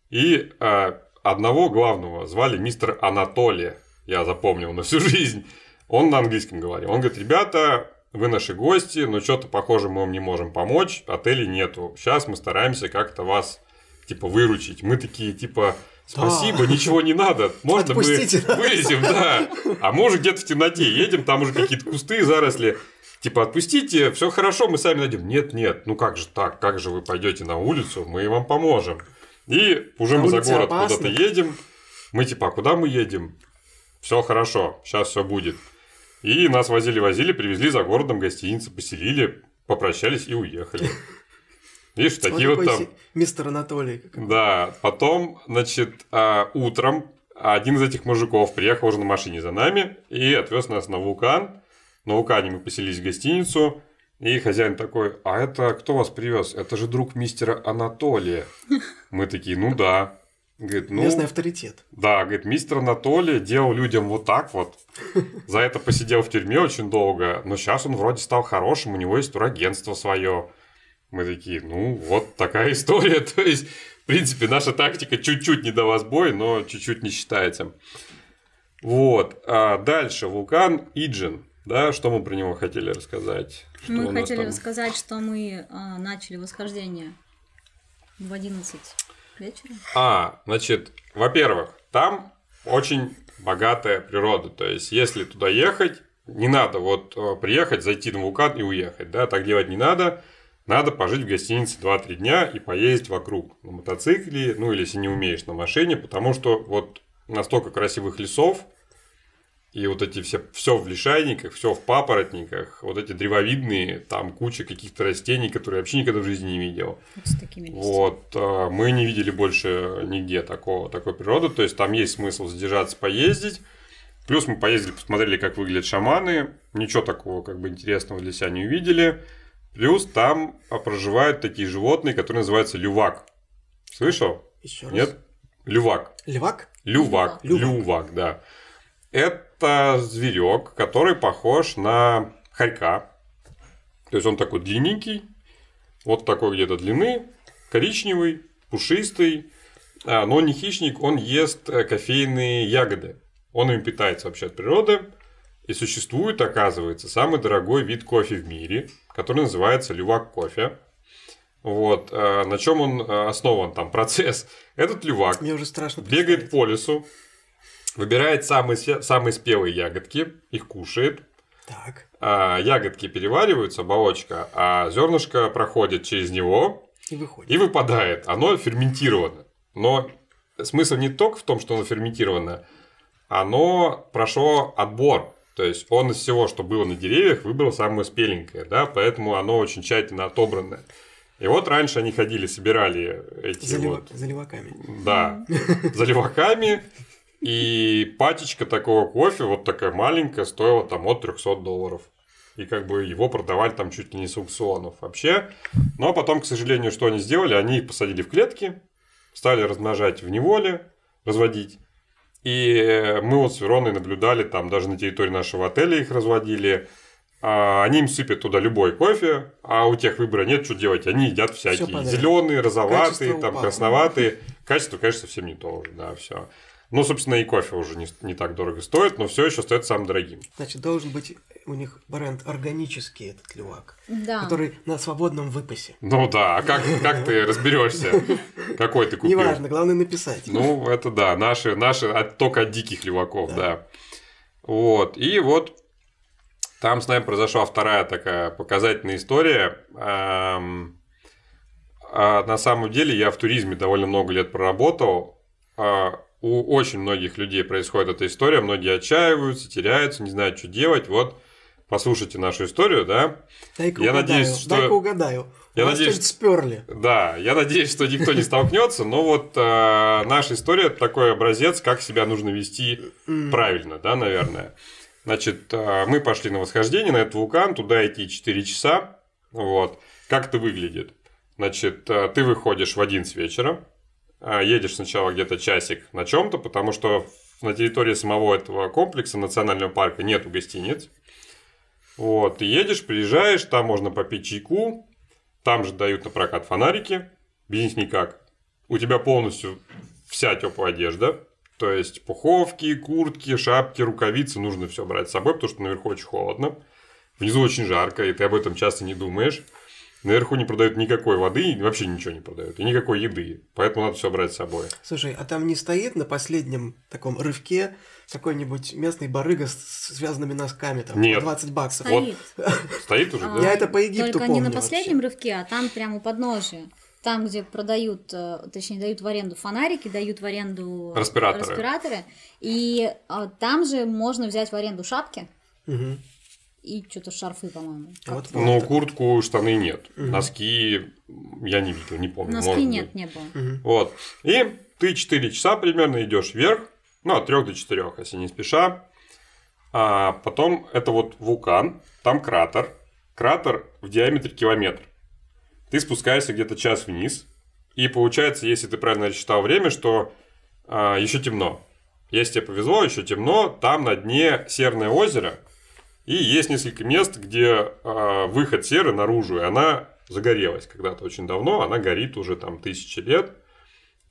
и э, одного главного звали мистер Анатолий, я запомнил на всю жизнь, он на английском говорил. Он говорит, ребята, вы наши гости, но что-то, похоже, мы вам не можем помочь, отелей нету. Сейчас мы стараемся как-то вас, типа, выручить. Мы такие, типа, Спасибо, да. ничего не надо. Можно Отпустите мы нас. да. А мы уже где-то в темноте едем, там уже какие-то кусты, заросли. Типа, отпустите, все хорошо, мы сами найдем. Нет, нет, ну как же так, как же вы пойдете на улицу, мы вам поможем. И уже на мы за город куда-то едем. Мы типа, а куда мы едем? Все хорошо, сейчас все будет. И нас возили-возили, привезли за городом гостиницы, поселили, попрощались и уехали. Видишь, такие вот там... Мистер Анатолий. Да, потом, значит, а, утром один из этих мужиков приехал уже на машине за нами и отвез нас на вулкан. На вулкане мы поселились в гостиницу. И хозяин такой, а это кто вас привез? Это же друг мистера Анатолия. Мы такие, ну да. Говорит, ну, Местный авторитет. Да, говорит, мистер Анатолий делал людям вот так вот. За это посидел в тюрьме очень долго, но сейчас он вроде стал хорошим, у него есть турагентство свое. Мы такие, ну, вот такая история. То есть, в принципе, наша тактика чуть-чуть не дала сбой, но чуть-чуть не считается. Вот. А дальше вулкан Иджин. Да, что мы про него хотели рассказать? Что мы хотели там... рассказать, что мы а, начали восхождение в 11 вечера. А, значит, во-первых, там очень богатая природа. То есть, если туда ехать, не надо вот э, приехать, зайти на вулкан и уехать. Да, так делать не надо надо пожить в гостинице 2-3 дня и поездить вокруг на мотоцикле, ну или если не умеешь на машине, потому что вот настолько красивых лесов, и вот эти все, все в лишайниках, все в папоротниках, вот эти древовидные, там куча каких-то растений, которые я вообще никогда в жизни не видел. Вот, с такими вот э, мы не видели больше нигде такого, такой природы, то есть там есть смысл задержаться, поездить, Плюс мы поездили, посмотрели, как выглядят шаманы. Ничего такого как бы интересного для себя не увидели. Плюс там а, проживают такие животные, которые называются лювак. Слышал? Еще Нет? раз. Нет? Лювак. Лювак. Лювак, лювак да. Это зверек, который похож на хорька. То есть он такой длинненький, вот такой где-то длины, коричневый, пушистый, а, но не хищник, он ест э, кофейные ягоды. Он им питается вообще от природы. И существует, оказывается, самый дорогой вид кофе в мире – который называется «Левак кофе». Вот, э, на чем он э, основан, там, процесс. Этот левак Мне уже страшно бегает по лесу, выбирает самые, самые спелые ягодки, их кушает. Так. А, ягодки перевариваются, оболочка, а зернышко проходит через него и, выходит. и выпадает. Оно ферментировано. Но смысл не только в том, что оно ферментировано, оно прошло отбор. То есть он из всего, что было на деревьях, выбрал самое спеленькое, да, поэтому оно очень тщательно отобранное. И вот раньше они ходили, собирали эти Залива... вот... Заливаками. Да, заливаками. И пачечка такого кофе, вот такая маленькая, стоила там от 300 долларов. И как бы его продавали там чуть ли не с аукционов вообще. Но потом, к сожалению, что они сделали? Они их посадили в клетки, стали размножать в неволе, разводить. И э, мы вот с Вероной наблюдали, там даже на территории нашего отеля их разводили. А, они им сыпят туда любой кофе, а у тех выбора нет, что делать. Они едят всякие. Зеленые, розоватые, там, упало. красноватые. Качество, конечно, совсем не то уже, да, все. Ну, собственно, и кофе уже не, не так дорого стоит, но все еще стоит самым дорогим. Значит, должен быть у них бренд органический этот лювак, да. который на свободном выпасе. Ну да, а как, как ты разберешься, какой ты купил? Неважно, главное написать. Ну, это да, наши, наши а только от диких леваков, да. да. Вот, и вот там с нами произошла вторая такая показательная история. А на самом деле я в туризме довольно много лет проработал. А, у очень многих людей происходит эта история, многие отчаиваются, теряются, не знают, что делать. Вот, послушайте нашу историю, да? Дай-ка я угадаю, надеюсь, что... дай-ка угадаю. Я Вас надеюсь, что сперли. Да, я надеюсь, что никто не столкнется, но вот э, наша история такой образец, как себя нужно вести правильно, да, наверное. Значит, э, мы пошли на восхождение на этот вулкан, туда идти 4 часа. Вот. Как это выглядит? Значит, э, ты выходишь в 11 вечера, а, едешь сначала где-то часик на чем-то, потому что на территории самого этого комплекса национального парка нету гостиниц. Вот, ты едешь, приезжаешь, там можно попить чайку, там же дают на прокат фонарики, без них никак. У тебя полностью вся теплая одежда, то есть пуховки, куртки, шапки, рукавицы, нужно все брать с собой, потому что наверху очень холодно. Внизу очень жарко, и ты об этом часто не думаешь. Наверху не продают никакой воды, вообще ничего не продают, и никакой еды. Поэтому надо все брать с собой. Слушай, а там не стоит на последнем таком рывке какой-нибудь местный барыга с связанными носками, там, Нет. 20 баксов? Стоит. Вот. Стоит уже, а, да? Я это по Египту Только не на последнем рывке, а там прямо у подножия там, где продают, э, точнее, дают в аренду фонарики, дают в аренду респираторы. респираторы и э, там же можно взять в аренду шапки. Угу и что-то шарфы, по-моему. А вот, Но ну, куртку, штаны нет. Угу. Носки я не видел, не помню. Носки нет, быть. не было. Угу. Вот. И ты 4 часа примерно идешь вверх, ну, от 3 до 4, если не спеша. А потом это вот вулкан, там кратер. Кратер в диаметре километр. Ты спускаешься где-то час вниз, и получается, если ты правильно рассчитал время, что а, еще темно. Если тебе повезло, еще темно, там на дне серное озеро, и есть несколько мест, где э, выход серы наружу, и она загорелась когда-то очень давно, она горит уже там тысячи лет.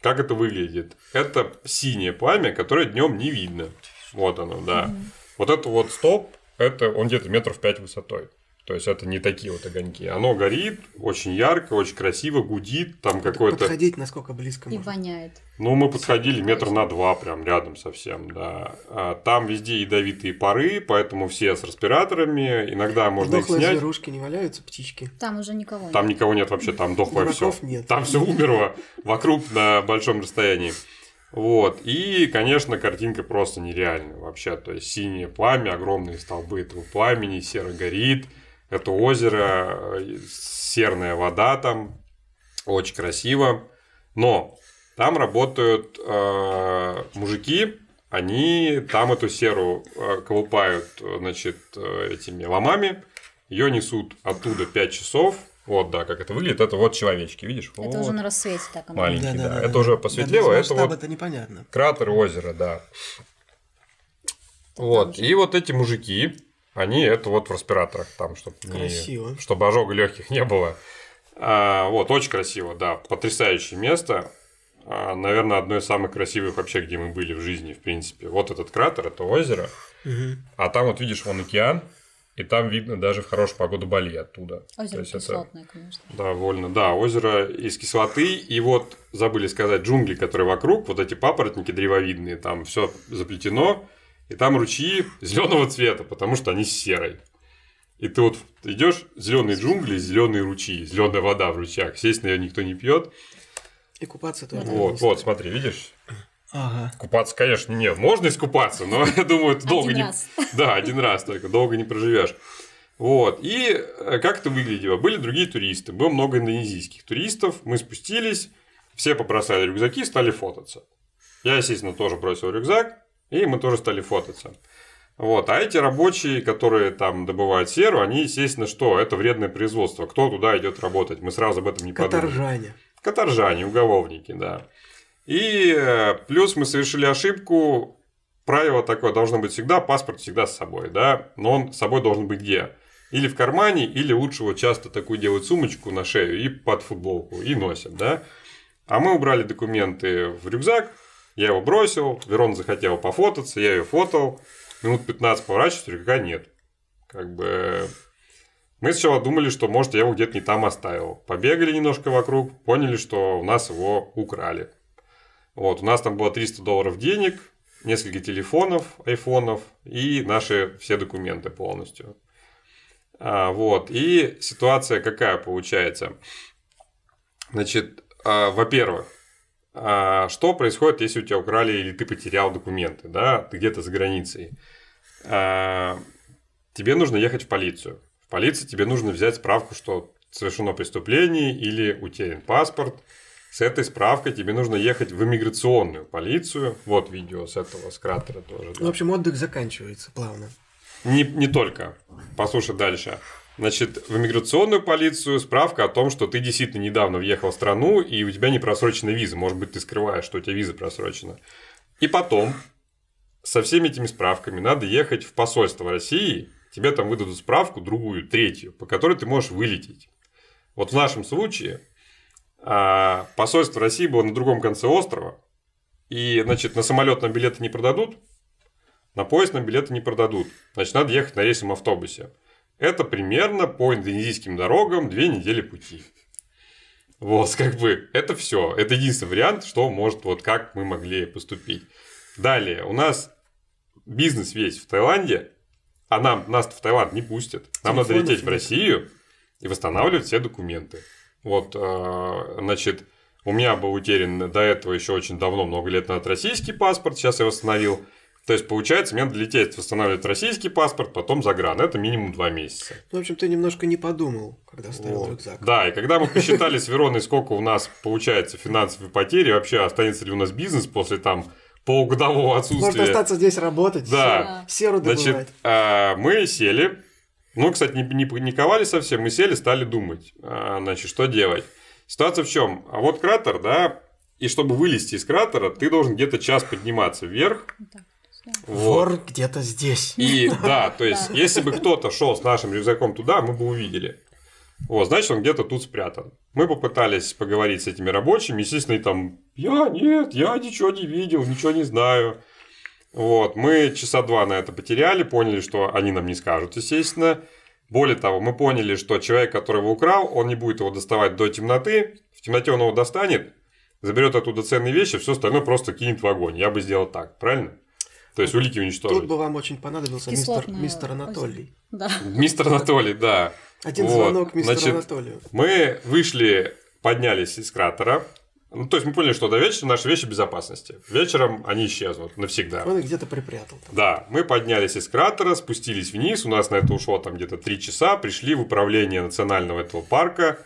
Как это выглядит? Это синее пламя, которое днем не видно. Вот оно, да. Вот это вот столб, это он где-то метров пять высотой. То есть это не такие вот огоньки. Оно горит очень ярко, очень красиво, гудит, там какое-то. Подходить насколько близко. И воняет. Ну, мы подходили метр на два, прям рядом совсем, да. А, там везде ядовитые пары, поэтому все с респираторами. Иногда можно Дохлые их снять. зверушки не валяются, птички. Там уже никого нет. Там никого нет вообще, там дохлое все. нет. Там все умерло вокруг на большом расстоянии. Вот. И, конечно, картинка просто нереальная вообще. То есть синее пламя, огромные столбы этого пламени, серо горит – это озеро, э, серная вода там, очень красиво. Но там работают э, мужики, они там эту серу э, колупают, э, значит, э, этими ломами. Ее несут оттуда 5 часов. Вот, да, как это выглядит. Это вот человечки, видишь? Это вот. уже на рассвете так. Оно. Маленький, да, да, да. да. Это уже посветлело. Да, это вот это непонятно. кратер озера, да. Вот. И вот эти мужики они это вот в респираторах там, чтобы, не, чтобы ожога легких не было. А, вот, очень красиво, да, потрясающее место. А, наверное, одно из самых красивых вообще, где мы были в жизни, в принципе. Вот этот кратер, это озеро. А там вот видишь, вон океан, и там видно даже в хорошую погоду Бали оттуда. Озеро То кислотное, это конечно. Довольно, да, озеро из кислоты. И вот забыли сказать джунгли, которые вокруг, вот эти папоротники древовидные, там все заплетено и там ручьи зеленого цвета, потому что они с серой. И ты вот идешь, зеленые джунгли, зеленые ручьи, зеленая вода в ручьях. Сесть на нее никто не пьет. И купаться тоже. Вот, вот, смотри, видишь? Ага. Купаться, конечно, нет, можно искупаться, но я думаю, это долго один не. Раз. Да, один раз только, долго не проживешь. Вот. И э, как это выглядело? Были другие туристы, было много индонезийских туристов. Мы спустились, все побросали рюкзаки, стали фототься. Я, естественно, тоже бросил рюкзак, и мы тоже стали фототься. Вот. А эти рабочие, которые там добывают серу, они, естественно, что? Это вредное производство. Кто туда идет работать? Мы сразу об этом не подумали. Каторжане. Каторжане, уголовники, да. И э, плюс мы совершили ошибку. Правило такое должно быть всегда, паспорт всегда с собой, да. Но он с собой должен быть где? Или в кармане, или лучше вот часто такую делают сумочку на шею и под футболку, и носят, да. А мы убрали документы в рюкзак, я его бросил, Верон захотела пофотаться, я ее фотал. Минут 15 поворачиваюсь, рюкзака нет. Как бы... Мы сначала думали, что, может, я его где-то не там оставил. Побегали немножко вокруг, поняли, что у нас его украли. Вот, у нас там было 300 долларов денег, несколько телефонов, айфонов и наши все документы полностью. А, вот, и ситуация какая получается? Значит, а, во-первых, а что происходит, если у тебя украли или ты потерял документы, да, где-то за границей. А, тебе нужно ехать в полицию. В полиции тебе нужно взять справку, что совершено преступление или утерян паспорт. С этой справкой тебе нужно ехать в иммиграционную полицию. Вот видео с этого, с кратера тоже. Ну, да. В общем, отдых заканчивается плавно. Не, не только. Послушай дальше. Значит, в иммиграционную полицию справка о том, что ты действительно недавно въехал в страну, и у тебя не просрочена виза. Может быть, ты скрываешь, что у тебя виза просрочена. И потом со всеми этими справками надо ехать в посольство России, тебе там выдадут справку другую, третью, по которой ты можешь вылететь. Вот в нашем случае а, посольство России было на другом конце острова, и, значит, на самолет нам билеты не продадут, на поезд нам билеты не продадут. Значит, надо ехать на рейсовом автобусе. Это примерно по индонезийским дорогам две недели пути. Вот, как бы, это все. Это единственный вариант, что может, вот как мы могли поступить. Далее, у нас бизнес весь в Таиланде, а нам, нас в Таиланд не пустят. Нам Телефонов надо лететь нет. в Россию и восстанавливать все документы. Вот, э, значит, у меня был утерян до этого еще очень давно, много лет назад, российский паспорт. Сейчас я восстановил. То есть, получается, мне надо лететь, восстанавливать российский паспорт, потом загран. Это минимум два месяца. Ну, в общем, ты немножко не подумал, когда ставил вот. рюкзак. Да, и когда мы посчитали с Вероной, сколько у нас получается финансовой потери, вообще останется ли у нас бизнес после там полугодового отсутствия. Может остаться здесь работать, да. серу, добывать. Значит, а, мы сели, ну, кстати, не, не паниковали совсем, мы сели, стали думать, а, значит, что делать. Ситуация в чем? А вот кратер, да, и чтобы вылезти из кратера, ты должен где-то час подниматься вверх. Так вот. где-то здесь. И да, то есть, если бы кто-то шел с нашим рюкзаком туда, мы бы увидели. Вот, значит, он где-то тут спрятан. Мы попытались поговорить с этими рабочими, естественно, и там, я нет, я ничего не видел, ничего не знаю. Вот, мы часа два на это потеряли, поняли, что они нам не скажут, естественно. Более того, мы поняли, что человек, который его украл, он не будет его доставать до темноты. В темноте он его достанет, заберет оттуда ценные вещи, все остальное просто кинет в огонь. Я бы сделал так, правильно? То есть улики уничтожить. Тут бы вам очень понадобился мистер, мистер Анатолий. Да. Мистер Анатолий, да. Один вот. звонок мистеру Значит, Анатолию. Мы вышли, поднялись из кратера. Ну, то есть мы поняли, что до вечера наши вещи безопасности. Вечером они исчезнут навсегда. Он их где-то припрятал. Там. Да, мы поднялись из кратера, спустились вниз. У нас на это ушло там где-то три часа. Пришли в управление национального этого парка.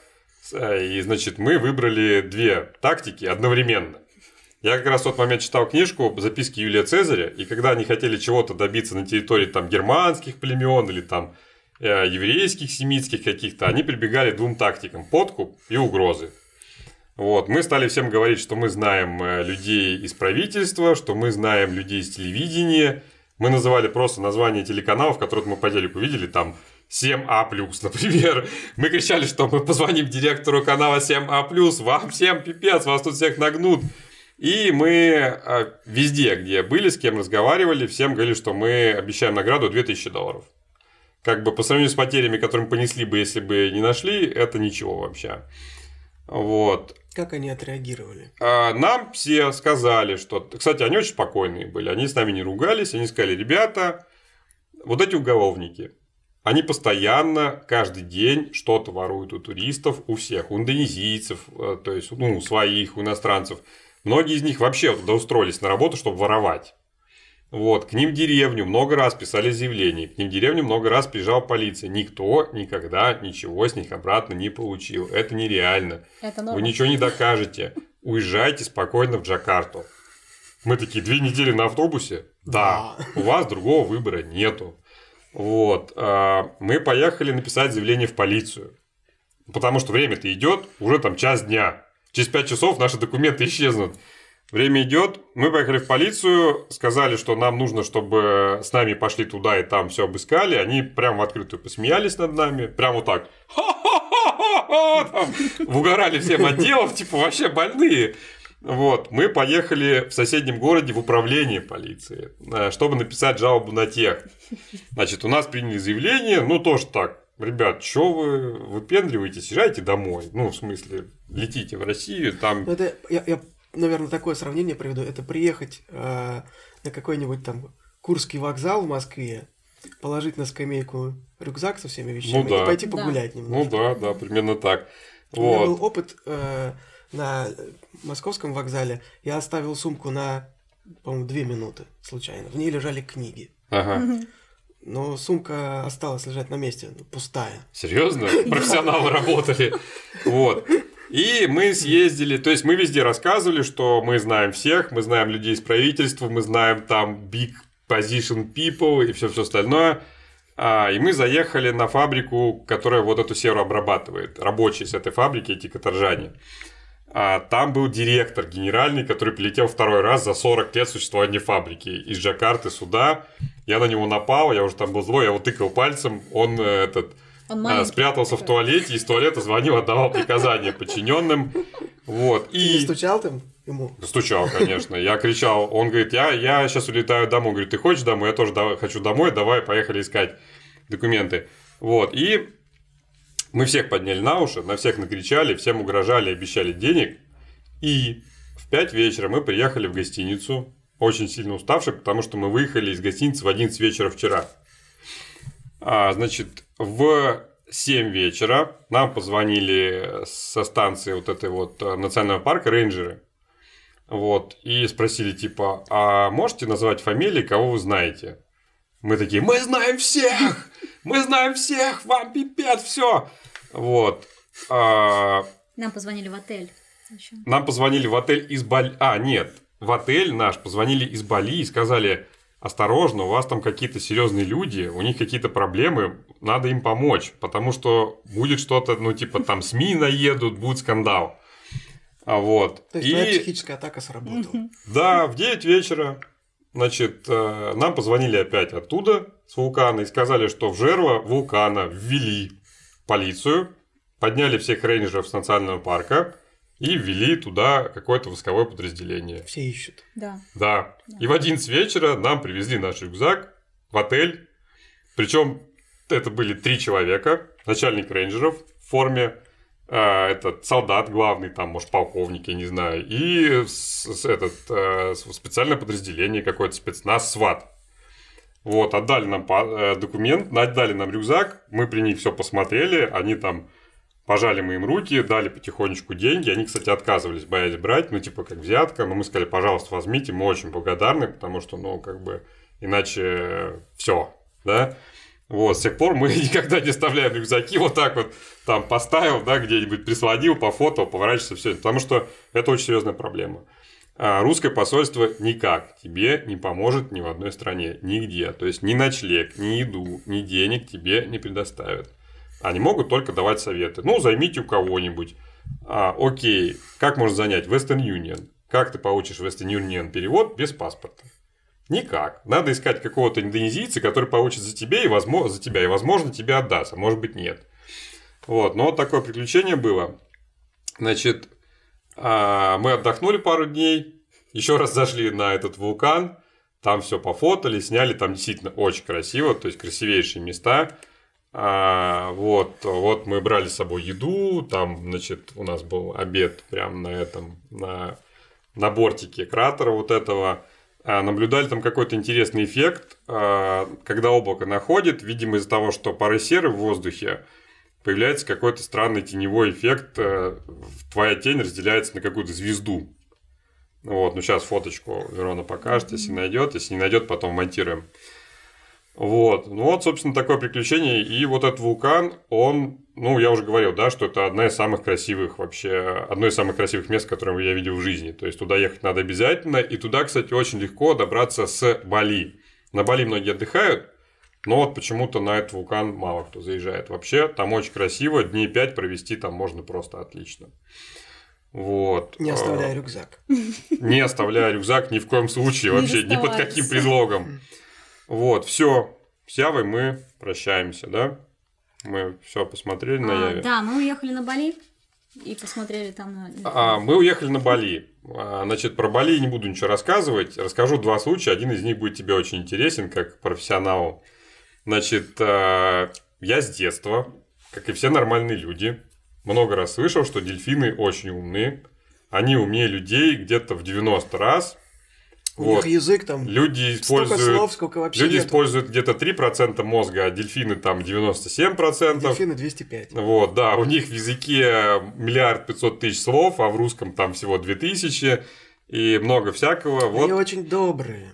Э, и, значит, мы выбрали две тактики одновременно. Я как раз в тот момент читал книжку «Записки Юлия Цезаря», и когда они хотели чего-то добиться на территории там германских племен или там э, еврейских, семитских каких-то, они прибегали к двум тактикам – подкуп и угрозы. Вот, мы стали всем говорить, что мы знаем э, людей из правительства, что мы знаем людей из телевидения. Мы называли просто название телеканалов, которые мы по телеку видели, там 7А+, например. Мы кричали, что мы позвоним директору канала 7А+, вам всем пипец, вас тут всех нагнут. И мы а, везде, где были, с кем разговаривали, всем говорили, что мы обещаем награду 2000 долларов. Как бы по сравнению с потерями, которые мы понесли бы, если бы не нашли, это ничего вообще. Вот. Как они отреагировали? А, нам все сказали, что... Кстати, они очень спокойные были, они с нами не ругались, они сказали, ребята, вот эти уголовники, они постоянно, каждый день что-то воруют у туристов, у всех, у индонезийцев, э, то есть ну, своих, у иностранцев. Многие из них вообще туда устроились на работу, чтобы воровать. Вот, к ним деревню много раз писали заявления, к ним деревню много раз приезжала полиция. Никто никогда ничего с них обратно не получил. Это нереально. Это Вы ничего не докажете. Уезжайте спокойно в Джакарту. Мы такие, две недели на автобусе? да. У вас другого выбора нету. Вот. А, мы поехали написать заявление в полицию. Потому что время-то идет, уже там час дня. Через 5 часов наши документы исчезнут. Время идет, мы поехали в полицию, сказали, что нам нужно, чтобы с нами пошли туда и там все обыскали. Они прям в открытую посмеялись над нами, прям вот так. Там, угорали всем отделов, типа вообще больные. Вот, мы поехали в соседнем городе в управление полиции, э, чтобы написать жалобу на тех. Значит, у нас приняли заявление, ну тоже так, ребят, что вы выпендриваетесь, езжайте домой. Ну, в смысле, летите в Россию, там... Ну, это, я, я, наверное, такое сравнение приведу. Это приехать э, на какой-нибудь там Курский вокзал в Москве, положить на скамейку рюкзак со всеми вещами ну, да. и пойти погулять да. Ну немножко. Ну да, да, примерно так. У меня был опыт э, на московском вокзале. Я оставил сумку на, по-моему, две минуты случайно. В ней лежали книги. Ага но сумка осталась лежать на месте, ну, пустая. Серьезно? Профессионалы работали. Вот. И мы съездили, то есть мы везде рассказывали, что мы знаем всех, мы знаем людей из правительства, мы знаем там big position people и все все остальное. А, и мы заехали на фабрику, которая вот эту серу обрабатывает. Рабочие с этой фабрики, эти каторжане. А там был директор генеральный, который прилетел второй раз за 40 лет существования фабрики. Из Джакарты сюда. Я на него напал, я уже там был злой, я его тыкал пальцем. Он э, этот... Он а, спрятался такой. в туалете, из туалета звонил, отдавал приказания подчиненным. Вот. Ты и... стучал там ему? Стучал, конечно. Я кричал. Он говорит, я, я сейчас улетаю домой. Говорит, ты хочешь домой? Я тоже хочу домой, давай, поехали искать документы. Вот. И мы всех подняли на уши, на всех накричали, всем угрожали, обещали денег. И в 5 вечера мы приехали в гостиницу, очень сильно уставшие, потому что мы выехали из гостиницы в 11 вечера вчера. А, значит, в 7 вечера нам позвонили со станции вот этой вот э, национального парка рейнджеры. Вот, и спросили, типа, а можете назвать фамилии, кого вы знаете? Мы такие, мы знаем всех! Мы знаем всех! Вам пипец, все! Вот. А... Нам позвонили в отель. Еще. Нам позвонили в отель из Бали. А, нет, в отель наш позвонили из Бали и сказали, осторожно, у вас там какие-то серьезные люди, у них какие-то проблемы, надо им помочь, потому что будет что-то, ну, типа, там СМИ наедут, будет скандал. А вот. То есть и... психическая атака сработала. Да, в 9 вечера Значит, э, нам позвонили опять оттуда, с вулкана, и сказали, что в жерло вулкана ввели полицию, подняли всех рейнджеров с национального парка и ввели туда какое-то восковое подразделение. Все ищут. Да. Да. да. И в 11 вечера нам привезли наш рюкзак в отель. Причем это были три человека. Начальник рейнджеров в форме, а, этот солдат главный, там, может, полковник, я не знаю, и с, с этот э, специальное подразделение какое-то, спецназ, СВАТ. Вот, отдали нам по, э, документ, отдали нам рюкзак, мы при них все посмотрели, они там пожали мы им руки, дали потихонечку деньги, они, кстати, отказывались, боясь брать, ну, типа, как взятка, но мы сказали, пожалуйста, возьмите, мы очень благодарны, потому что, ну, как бы, иначе все, да, вот, с тех пор мы никогда не оставляем рюкзаки вот так вот, там, поставил, да, где-нибудь прислонил, пофотал, поворачивается, все. Потому что это очень серьезная проблема. А русское посольство никак тебе не поможет ни в одной стране, нигде. То есть, ни ночлег, ни еду, ни денег тебе не предоставят. Они могут только давать советы. Ну, займите у кого-нибудь. А, окей, как можно занять Western Union? Как ты получишь Western Union перевод без паспорта? Никак. Надо искать какого-то индонезийца, который получит за, тебя и возможно, за тебя и, возможно, тебе отдаст, а может быть, нет. Вот, но вот такое приключение было. Значит, а, мы отдохнули пару дней, еще раз зашли на этот вулкан, там все пофотали, сняли, там действительно очень красиво, то есть красивейшие места. А, вот, вот мы брали с собой еду, там, значит, у нас был обед прямо на этом, на, на бортике кратера вот этого. А, наблюдали там какой-то интересный эффект, а, когда облако находит, видимо, из-за того, что пары серы в воздухе, появляется какой-то странный теневой эффект, э, твоя тень разделяется на какую-то звезду. Вот, ну сейчас фоточку Верона покажет, если найдет, если не найдет, потом монтируем. Вот, ну вот, собственно, такое приключение. И вот этот вулкан, он ну, я уже говорил, да, что это одна из самых красивых вообще, одно из самых красивых мест, которые я видел в жизни. То есть туда ехать надо обязательно. И туда, кстати, очень легко добраться с Бали. На Бали многие отдыхают, но вот почему-то на этот вулкан мало кто заезжает. Вообще, там очень красиво, дней 5 провести там можно просто отлично. Вот. Не а, оставляя рюкзак. Не оставляя рюкзак ни в коем случае, вообще, ни под каким предлогом. Вот, все. Сявой, мы прощаемся, да? Мы все посмотрели а, на Яве. Да, мы уехали на Бали и посмотрели там на... Э, а, мы уехали на Бали. А, значит, про Бали не буду ничего рассказывать. Расскажу два случая. Один из них будет тебе очень интересен, как профессионалу. Значит, э, я с детства, как и все нормальные люди, много раз слышал, что дельфины очень умные. Они умнее людей где-то в 90 раз – вот. У них язык там люди используют, слов, сколько вообще Люди нету. используют где-то 3% мозга, а дельфины там 97%. Дельфины 205. Вот, да, у них в языке миллиард пятьсот тысяч слов, а в русском там всего 2000 и много всякого. Они вот. очень добрые.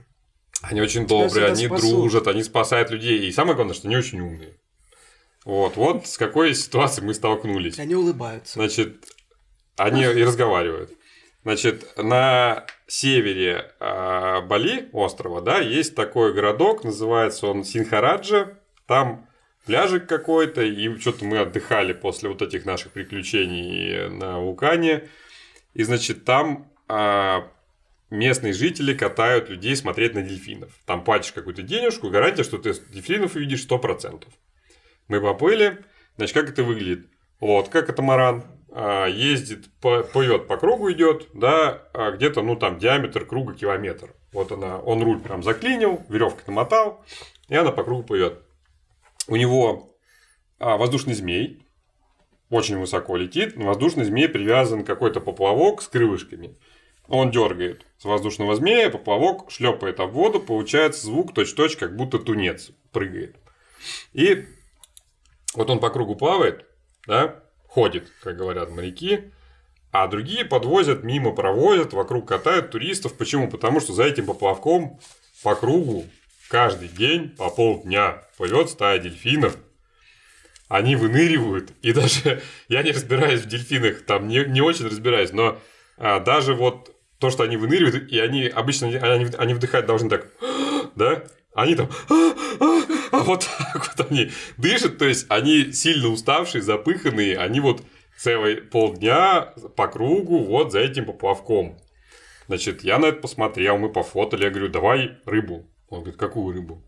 Они очень Тебя добрые, они спасут. дружат, они спасают людей. И самое главное, что они очень умные. Вот, вот с какой ситуацией мы столкнулись. Они улыбаются. Значит, они и разговаривают. Значит, на севере э, Бали острова, да, есть такой городок, называется он Синхараджа. Там пляжик какой-то, и что-то мы отдыхали после вот этих наших приключений на вулкане. И, значит, там э, местные жители катают людей смотреть на дельфинов. Там платишь какую-то денежку, гарантия, что ты дельфинов увидишь 100%. Мы поплыли. Значит, как это выглядит? Лодка, катамаран, а, ездит, поет по кругу идет, да, а где-то, ну, там, диаметр круга километр. Вот она, он руль прям заклинил, веревка намотал, и она по кругу поет. У него а, воздушный змей, очень высоко летит, но воздушный змей привязан какой-то поплавок с крылышками. Он дергает с воздушного змея, поплавок шлепает об воду, получается звук точь-точь, как будто тунец прыгает. И вот он по кругу плавает, да, ходит, как говорят моряки, а другие подвозят, мимо провозят, вокруг катают туристов. Почему? Потому что за этим поплавком по кругу каждый день по полдня плывет стая дельфинов. Они выныривают, и даже я не разбираюсь в дельфинах, там не, не очень разбираюсь, но а, даже вот то, что они выныривают, и они обычно они, они вдыхать должны так, да? Они там, «А, а, а, вот так вот они дышат, то есть они сильно уставшие, запыханные, они вот целый полдня по кругу вот за этим поплавком. Значит, я на это посмотрел, мы пофотали, я говорю, давай рыбу. Он говорит, какую рыбу?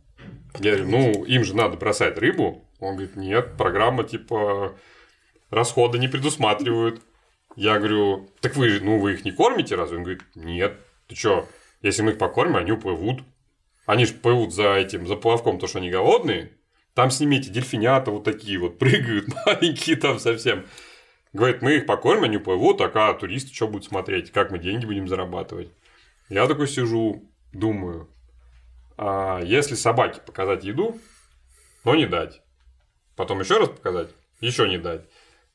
Я говорю, ну, им же надо бросать рыбу. Он говорит, нет, программа типа расходы не предусматривают. Я говорю, так вы ну, вы их не кормите разве? Он говорит, нет, ты чё, если мы их покормим, они уплывут. Они же плывут за этим, за плавком, то, что они голодные. Там снимите дельфинята вот такие вот прыгают, маленькие там совсем. Говорит, мы их покормим, они уплывут, а как, туристы что будут смотреть, как мы деньги будем зарабатывать. Я такой сижу, думаю, а если собаке показать еду, но не дать, потом еще раз показать, еще не дать.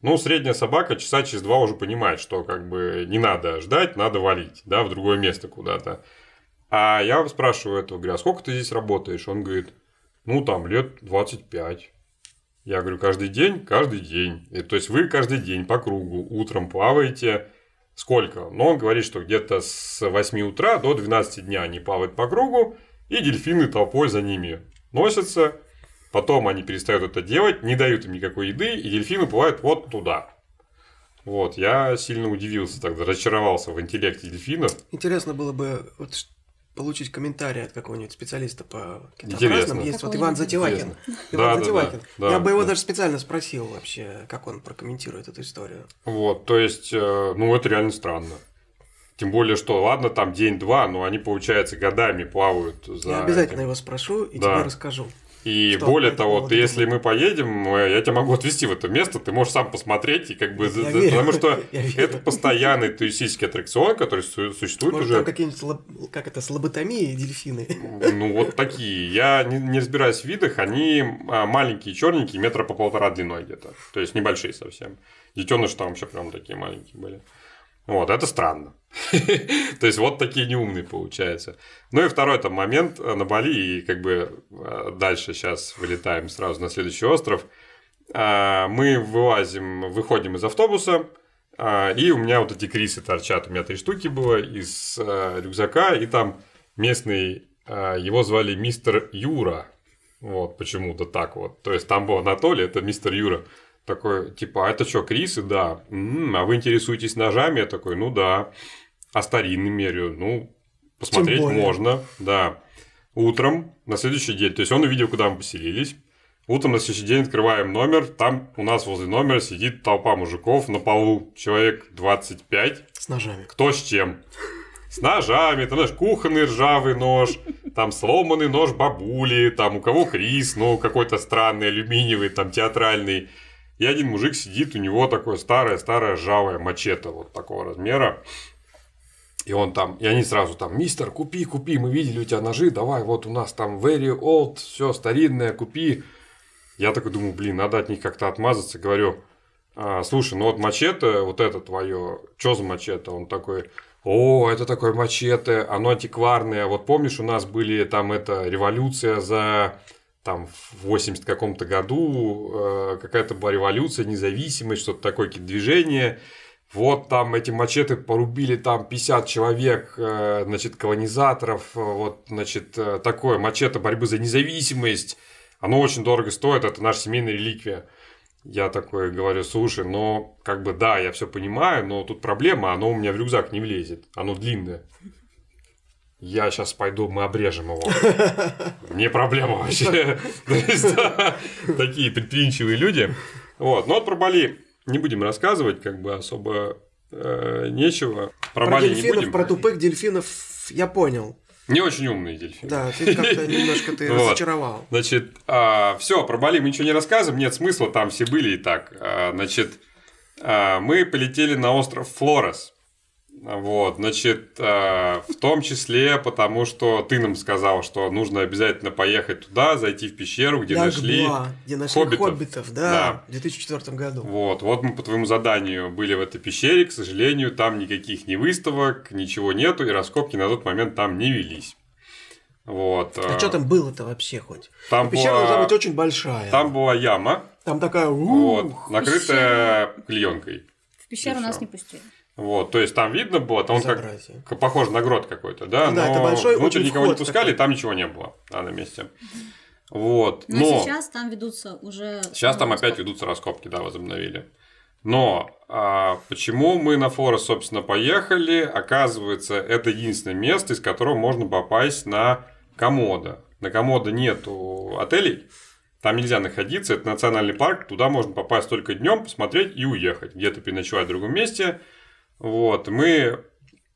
Ну, средняя собака часа через два уже понимает, что как бы не надо ждать, надо валить, да, в другое место куда-то. А я спрашиваю этого, говорю, а сколько ты здесь работаешь? Он говорит, ну, там, лет 25. Я говорю, каждый день? Каждый день. И, то есть, вы каждый день по кругу, утром плаваете, сколько? Но он говорит, что где-то с 8 утра до 12 дня они плавают по кругу, и дельфины толпой за ними носятся. Потом они перестают это делать, не дают им никакой еды, и дельфины плывают вот туда. Вот, я сильно удивился тогда, разочаровался в интеллекте дельфинов. Интересно было бы, вот получить комментарий от какого-нибудь специалиста по китообразным. Есть вот Иван Затевакин. Иван да, Затевакин. Да, да, Я бы его даже специально спросил вообще, как он прокомментирует эту историю. Вот, то есть, э, ну это реально странно. Тем более, что ладно, там день-два, но они, получается, годами плавают за. Я обязательно этим. его спрошу и да. тебе расскажу. И что более того, ты, если мы поедем, э, я тебя могу отвезти в это место, ты можешь сам посмотреть, и как бы, я верю, потому что это постоянный туристический аттракцион, который существует Может, уже. Там какие-нибудь, как это, слаботомии дельфины. Ну, вот такие. Я не, не разбираюсь в видах, они а, маленькие, черненькие, метра по полтора длиной где-то. То есть небольшие совсем. Детеныши там вообще прям такие маленькие были. Вот, это странно. То есть вот такие неумные получаются. Ну и второй там момент э, на Бали, и как бы э, дальше сейчас вылетаем сразу на следующий остров. А, мы вылазим, выходим из автобуса, а, и у меня вот эти крисы торчат. У меня три штуки было из э, рюкзака, и там местный, его звали мистер Юра. Вот, почему-то так вот. То есть там был Анатолий, это мистер Юра. Такой, типа, а это что, крисы? Да. М-м, а вы интересуетесь ножами? Я такой, ну да а старинный мерю, ну, посмотреть можно, да. Утром на следующий день, то есть он увидел, куда мы поселились. Утром на следующий день открываем номер, там у нас возле номера сидит толпа мужиков на полу, человек 25. С ножами. Кто с чем? С ножами, там, знаешь, кухонный ржавый нож, там сломанный нож бабули, там у кого Крис, ну, какой-то странный, алюминиевый, там, театральный. И один мужик сидит, у него такое старое-старое ржавое мачете вот такого размера. И он там, и они сразу там, мистер, купи, купи, мы видели у тебя ножи, давай, вот у нас там very old, все старинное, купи. Я такой думаю, блин, надо от них как-то отмазаться, говорю, а, слушай, ну вот мачете, вот это твое, что за мачете? Он такой, о, это такое мачете, оно антикварное, вот помнишь, у нас были там это революция за там в 80 каком-то году э, какая-то была революция, независимость, что-то такое, какие-то движения вот там эти мачеты порубили там 50 человек, э, значит, колонизаторов, вот, значит, э, такое мачете борьбы за независимость, оно очень дорого стоит, это наша семейная реликвия. Я такой говорю, слушай, но ну, как бы да, я все понимаю, но тут проблема, оно у меня в рюкзак не влезет, оно длинное. Я сейчас пойду, мы обрежем его. Не проблема вообще. Такие предприимчивые люди. Вот, но ну, вот про Бали не будем рассказывать, как бы особо э, нечего. Про, про Бали дельфинов, не будем. про тупых дельфинов я понял. Не очень умные дельфины. Да, ты как-то немножко ты разочаровал. Значит, а, все, про Бали мы ничего не рассказываем, нет смысла, там все были и так. А, значит, а, мы полетели на остров Флорес. Вот, значит, э, в том числе потому, что ты нам сказал, что нужно обязательно поехать туда, зайти в пещеру, где Ягба, нашли, где нашли хоббитов. хоббитов да, да, в 2004 году. Вот, вот мы по твоему заданию были в этой пещере, к сожалению, там никаких не выставок, ничего нету, и раскопки на тот момент там не велись. Вот. А э, что там было-то вообще хоть? Там пещера была... должна быть очень большая. Там была яма. Там такая, ух, вот, накрытая пещера. клеенкой. В пещеру нас не пустили. Вот, то есть там видно было, там Безобразие. он как, похож на грот какой-то, да, ну, да но это большой, внутрь никого не пускали, такой. там ничего не было да, на месте. Вот, но, но сейчас там ведутся уже сейчас там опять ведутся раскопки, да, возобновили. Но а, почему мы на Форес, собственно, поехали? Оказывается, это единственное место, из которого можно попасть на комода. На комода нету отелей, там нельзя находиться, это национальный парк, туда можно попасть только днем, посмотреть и уехать. Где-то переночевать в другом месте – вот, мы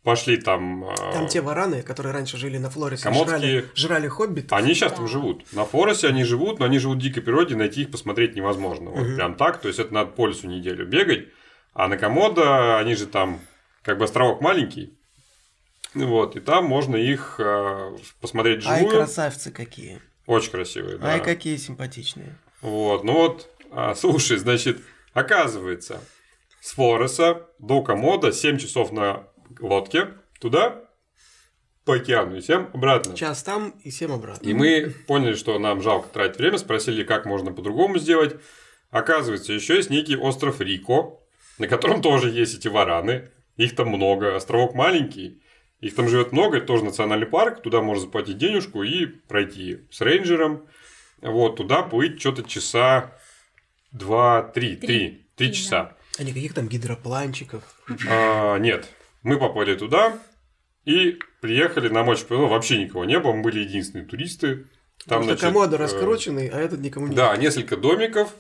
пошли там... А, там те вараны, которые раньше жили на Флорисе, комодские... жрали, жрали хоббитов. Они сейчас там живут. На Флорисе они живут, но они живут в дикой природе, найти их посмотреть невозможно. Вот угу. прям так, то есть это надо по лесу неделю бегать. А на Комодо они же там, как бы островок маленький, вот, и там можно их э, посмотреть а живую. Ай, красавцы какие. Очень красивые, да. Ай, какие симпатичные. Вот, ну вот, а, слушай, значит, оказывается, с Флореса до Комода 7 часов на лодке туда, по океану и всем обратно. Час там и всем обратно. И мы поняли, что нам жалко тратить время, спросили, как можно по-другому сделать. Оказывается, еще есть некий остров Рико, на котором тоже есть эти вараны. Их там много, островок маленький. Их там живет много, это тоже национальный парк, туда можно заплатить денежку и пройти с рейнджером. Вот, туда плыть что-то часа два, три, три, три часа. Да. А никаких там гидропланчиков? А, нет. Мы попали туда и приехали на матч ПЛ. Вообще никого не было, мы были единственные туристы. Там, Потому значит, что комода раскрученный, э... а этот никому не Да, нет. несколько домиков.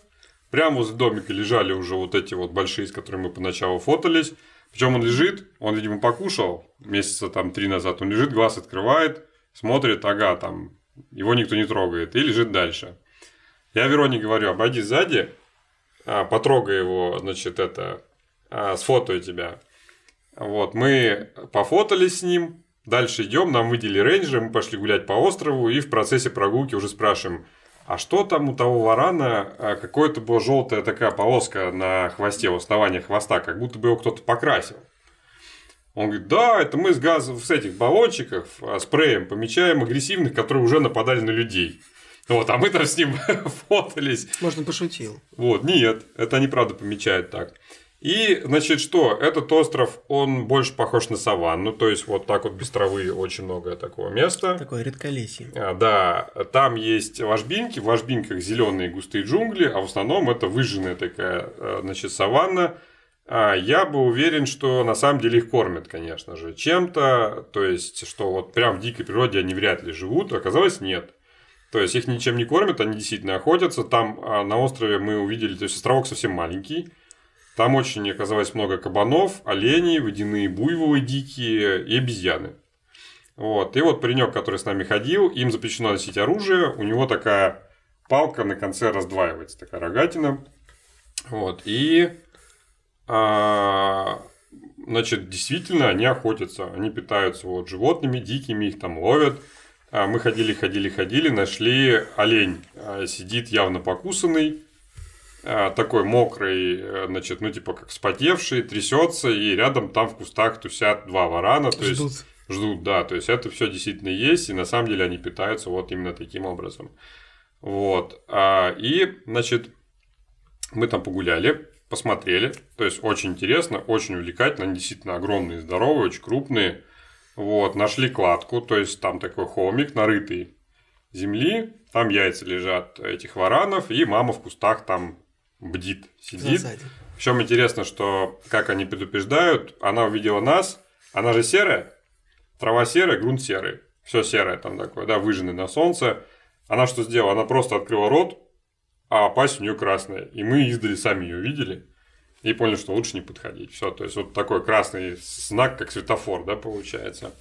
Прямо возле домика лежали уже вот эти вот большие, с которыми мы поначалу фотолись. Причем он лежит, он, видимо, покушал месяца там три назад. Он лежит, глаз открывает, смотрит, ага, там его никто не трогает, и лежит дальше. Я Вероне говорю, обойди сзади, а, потрогай его, значит, это, а, сфотою тебя. Вот, мы пофотались с ним, дальше идем, нам выделили рейнджера, мы пошли гулять по острову и в процессе прогулки уже спрашиваем, а что там у того варана, а, какое-то была желтая такая полоска на хвосте, в основании хвоста, как будто бы его кто-то покрасил. Он говорит, да, это мы с газов, с этих баллончиков, спреем помечаем агрессивных, которые уже нападали на людей. Вот, а мы там с ним фотались. Может, он пошутил. Вот, нет, это они правда помечают так. И, значит, что? Этот остров, он больше похож на саванну, то есть вот так вот без травы очень много такого места. Такое редколесье. А, да, там есть вожбинки, в ложбинках зеленые густые джунгли, а в основном это выжженная такая, э, значит, саванна. А, я бы уверен, что на самом деле их кормят, конечно же, чем-то, то есть, что вот прям в дикой природе они вряд ли живут, оказалось нет. То есть их ничем не кормят, они действительно охотятся. Там а, на острове мы увидели, то есть островок совсем маленький. Там очень оказалось много кабанов, оленей, водяные буйволы дикие и обезьяны. Вот. И вот паренек, который с нами ходил, им запрещено носить оружие. У него такая палка на конце раздваивается, такая рогатина. Вот. И а, значит, действительно они охотятся, они питаются вот животными дикими, их там ловят. А, мы ходили, ходили, ходили, нашли олень. А, сидит явно покусанный, а, такой мокрый, э, значит, ну, типа, как вспотевший, трясется, и рядом там в кустах тусят два варана. То ждут. есть ждут, да. То есть это все действительно есть, и на самом деле они питаются вот именно таким образом. Вот. И, значит, мы там погуляли, посмотрели. То есть очень интересно, очень увлекательно. Они действительно огромные, здоровые, очень крупные. Вот, нашли кладку, то есть там такой холмик нарытый земли, там яйца лежат этих варанов, и мама в кустах там бдит, сидит. В чем интересно, что как они предупреждают, она увидела нас, она же серая, трава серая, грунт серый, все серое там такое, да, выжженный на солнце. Она что сделала? Она просто открыла рот, а пасть у нее красная. И мы издали сами ее видели и поняли, что лучше не подходить. Все, то есть вот такой красный знак, как светофор, да, получается.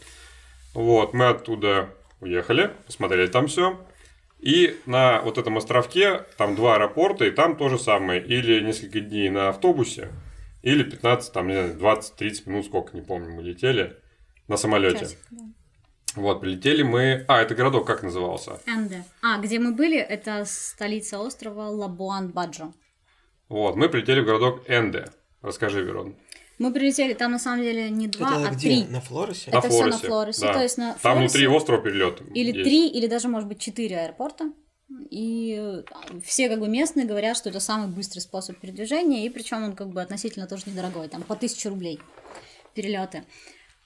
Вот, мы оттуда уехали, посмотрели там все. И на вот этом островке там два аэропорта, и там то же самое. Или несколько дней на автобусе, или 15, там, не знаю, 20-30 минут, сколько, не помню, мы летели на самолете. Часик, да. Вот, прилетели мы... А, это городок как назывался? Энде. А, где мы были, это столица острова Лабуан-Баджо. Вот, мы прилетели в городок Энде. Расскажи, Верон. Мы прилетели, там на самом деле не два, это а где? три. На Флоресе? Это на все на Флорисе. Да. То есть на там Флорисе внутри острова перелет. Или есть. три, или даже, может быть, четыре аэропорта. И э, все как бы местные говорят, что это самый быстрый способ передвижения, и причем он как бы относительно тоже недорогой, там по тысяче рублей перелеты.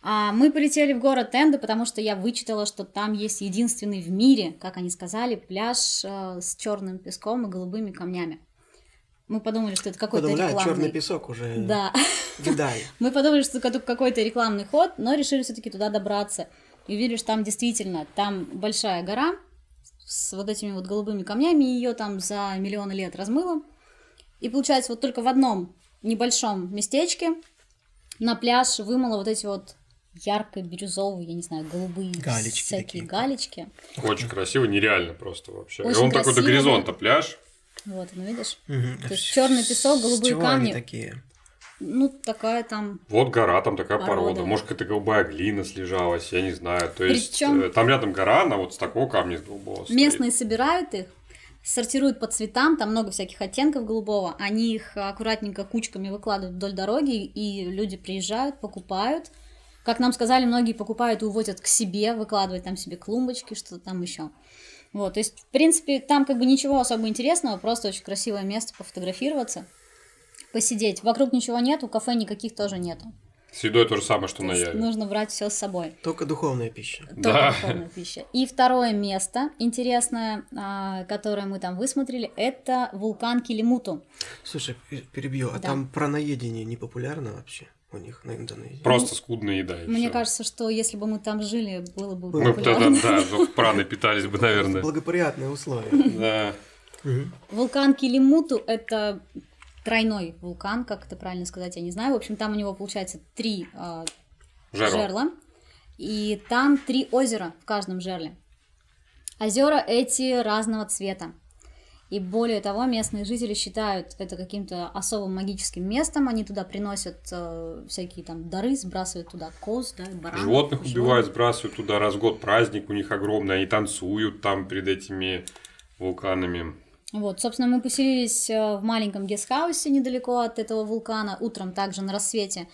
А мы полетели в город Энде, потому что я вычитала, что там есть единственный в мире, как они сказали, пляж э, с черным песком и голубыми камнями. Мы подумали, что это какой-то подумали, а, рекламный... черный песок уже да. видали. Мы подумали, что это какой-то рекламный ход, но решили все таки туда добраться. И увидели, что там действительно, там большая гора с вот этими вот голубыми камнями, ее там за миллионы лет размыло. И получается, вот только в одном небольшом местечке на пляж вымыло вот эти вот ярко-бирюзовые, я не знаю, голубые галечки всякие такие. галечки. Очень красиво, нереально просто вообще. Очень и он красиво. такой до горизонта пляж, вот, ну видишь? Угу. То есть черный песок, голубые С камни. такие? Ну, такая там. Вот гора, там такая порода. порода. Может, какая-то голубая глина слежалась, я не знаю. То есть э, там рядом гора, она вот с такого камня с голубого. Стоит. Местные собирают их, сортируют по цветам, там много всяких оттенков голубого. Они их аккуратненько кучками выкладывают вдоль дороги, и люди приезжают, покупают. Как нам сказали, многие покупают и увозят к себе, выкладывают там себе клумбочки, что-то там еще. Вот, то есть, в принципе, там как бы ничего особо интересного, просто очень красивое место пофотографироваться, посидеть. Вокруг ничего нету, кафе никаких тоже нету. С едой то же самое, что то на Яве. Нужно брать все с собой. Только духовная пища. Только да. духовная пища. И второе место интересное, а, которое мы там высмотрели, это вулкан Килимуту. Слушай, перебью, а да. там про наедение не популярно вообще? у них, наверное, еда. Просто скудная еда. И Мне все. кажется, что если бы мы там жили, было бы Мы бы тогда, ну, да, праны питались бы, наверное. Благоприятные условия. Да. Вулкан Килимуту – это тройной вулкан, как это правильно сказать, я не знаю. В общем, там у него получается три а, жерла, и там три озера в каждом жерле. Озера эти разного цвета. И более того, местные жители считают это каким-то особым магическим местом. Они туда приносят э, всякие там дары, сбрасывают туда коз, да, баранов. Животных почему? убивают, сбрасывают туда. Раз в год праздник у них огромный. Они танцуют там перед этими вулканами. Вот, собственно, мы поселились э, в маленьком гестхаусе недалеко от этого вулкана. Утром также на рассвете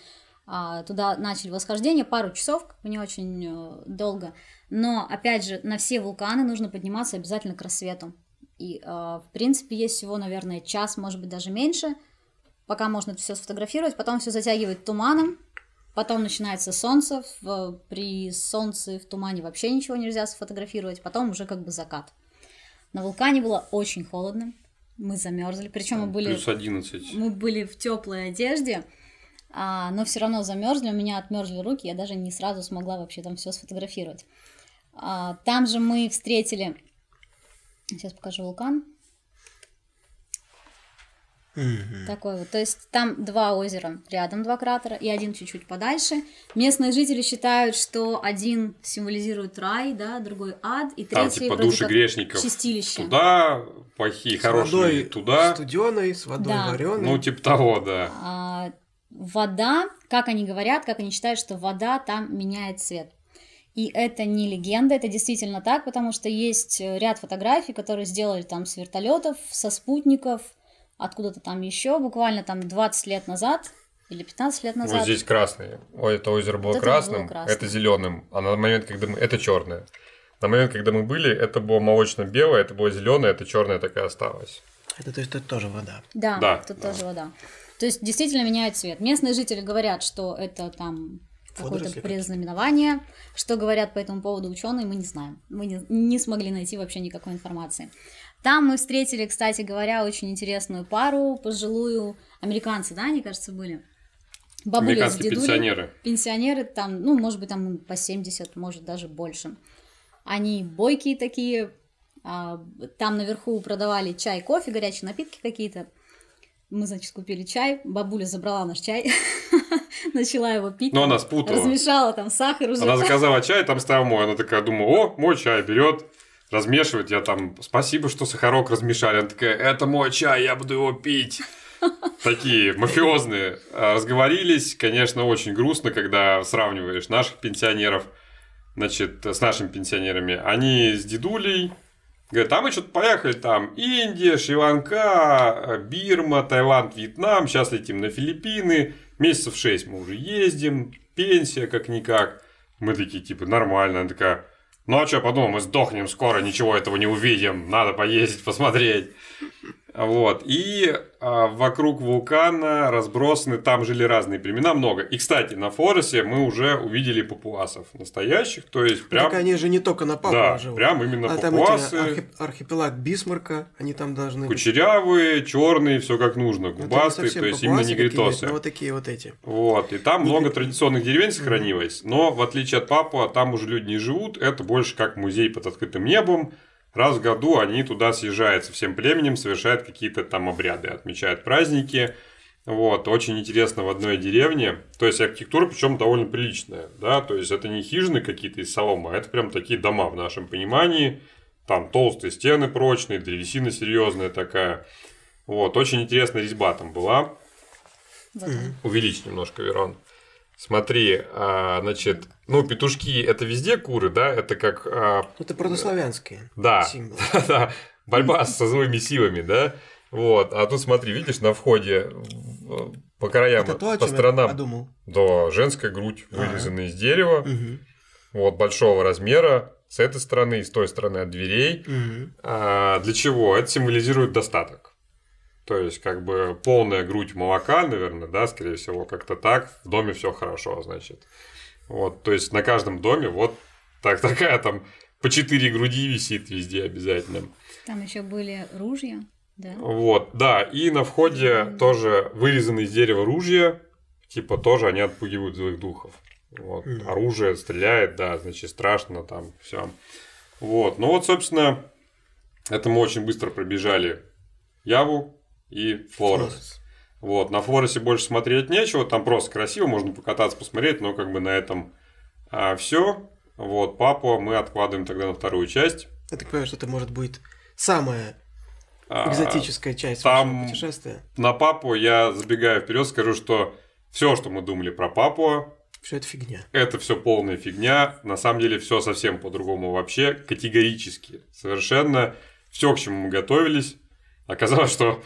а, туда начали восхождение, пару часов, как бы не очень э, долго. Но, опять же, на все вулканы нужно подниматься обязательно к рассвету. И, а, в принципе, есть всего, наверное, час, может быть, даже меньше, пока можно это все сфотографировать. Потом все затягивает туманом, потом начинается солнце. при солнце в тумане вообще ничего нельзя сфотографировать. Потом уже как бы закат. На вулкане было очень холодно. Мы замерзли. Причем мы были... Плюс 11. Мы были в теплой одежде. А, но все равно замерзли, у меня отмерзли руки, я даже не сразу смогла вообще там все сфотографировать. А, там же мы встретили Сейчас покажу вулкан. Угу. Такой вот. То есть там два озера рядом, два кратера, и один чуть-чуть подальше. Местные жители считают, что один символизирует рай, да, другой ад, и там, типа, души грешников чистилище. Туда, плохие, с хорошие водой туда. Студеной, с водой да. вареной. Ну, типа того, да. А, вода, как они говорят, как они считают, что вода там меняет цвет. И это не легенда, это действительно так, потому что есть э, ряд фотографий, которые сделали там с вертолетов, со спутников, откуда-то там еще, буквально там 20 лет назад или 15 лет назад. Вот здесь красный. Ой, это озеро было, вот красным, это было красным, это зеленым. А на момент, когда мы... Это черное. На момент, когда мы были, это было молочно-белое, это было зеленое, это черное такая осталось. Это то есть тут тоже вода. Да, да тут да. тоже вода. То есть действительно меняет цвет. Местные жители говорят, что это там какое-то предзнаменование. Что говорят по этому поводу ученые, мы не знаем. Мы не, не смогли найти вообще никакой информации. Там мы встретили, кстати говоря, очень интересную пару, пожилую, американцы, да, они, кажется, были? Бабуля с дедулей. пенсионеры. Пенсионеры там, ну, может быть, там по 70, может, даже больше. Они бойкие такие, а, там наверху продавали чай, кофе, горячие напитки какие-то. Мы, значит, купили чай, бабуля забрала наш чай, начала его пить. Но она спутала. Размешала там сахар уже. Она заказала чай, там стал мой. Она такая, думала: о, мой чай, берет, размешивать. Я там, спасибо, что сахарок размешали. Она такая, это мой чай, я буду его пить. Такие мафиозные. А, разговорились, конечно, очень грустно, когда сравниваешь наших пенсионеров, значит, с нашими пенсионерами. Они с дедулей, Говорит, а мы что-то поехали там. Индия, Шри-Ланка, э, Бирма, Таиланд, Вьетнам. Сейчас летим на Филиппины. Месяцев 6 мы уже ездим. Пенсия как-никак. Мы такие, типа, нормально. Она такая, ну а что, подумал, мы сдохнем скоро, ничего этого не увидим. Надо поездить, посмотреть. Вот. И а, вокруг вулкана разбросаны, там жили разные племена, много. И, кстати, на Форесе мы уже увидели папуасов настоящих, то есть прям... Так они же не только на Папуа да, а живут. прям именно а папуасы. Там архип... архипелаг Бисмарка, они там должны Кучерявые, быть. черные, все как нужно, ну, губастые, то есть именно негритосы. Ну, вот такие вот эти. Вот, и там Негри... много традиционных деревень сохранилось, но в отличие от Папуа, там уже люди не живут, это больше как музей под открытым небом, Раз в году они туда съезжаются всем племенем, совершают какие-то там обряды, отмечают праздники. Вот, очень интересно в одной деревне. То есть архитектура, причем довольно приличная, да, то есть это не хижины какие-то из соломы, а это прям такие дома в нашем понимании. Там толстые стены прочные, древесина серьезная такая. Вот, очень интересная резьба там была. Вот. Увеличь немножко, Верон. Смотри, а, значит, ну, петушки это везде куры, да? Это как. А... Это протославянские. Да. Символы. да. Борьба со злыми силами, да? Вот. А тут смотри, видишь, на входе э, по краям, это то, по сторонам. подумал. Да, женская грудь, вырезанная а из дерева. Угу. Вот, большого размера, с этой стороны и с той стороны от дверей. Угу. А, для чего? Это символизирует достаток. То есть, как бы полная грудь молока, наверное, да, скорее всего, как-то так. В доме все хорошо, значит. Вот, то есть на каждом доме вот так, такая там по четыре груди висит везде обязательно. Там еще были ружья, да? Вот, да, и на входе mm тоже вырезанные из дерева ружья, типа тоже они отпугивают злых духов. Вот, mm оружие стреляет, да, значит страшно там все. Вот, ну вот, собственно, это мы очень быстро пробежали Яву и Флорес. Флорес. Вот, на Флоресе больше смотреть нечего, там просто красиво, можно покататься, посмотреть, но как бы на этом а, все. Вот, папу мы откладываем тогда на вторую часть. Я так понимаю, что это может быть самая а, экзотическая а, часть там путешествия. На папу я забегаю вперед, скажу, что все, что мы думали про папу, все это фигня. Это все полная фигня. На самом деле все совсем по-другому вообще, категорически. Совершенно все, к чему мы готовились. Оказалось, что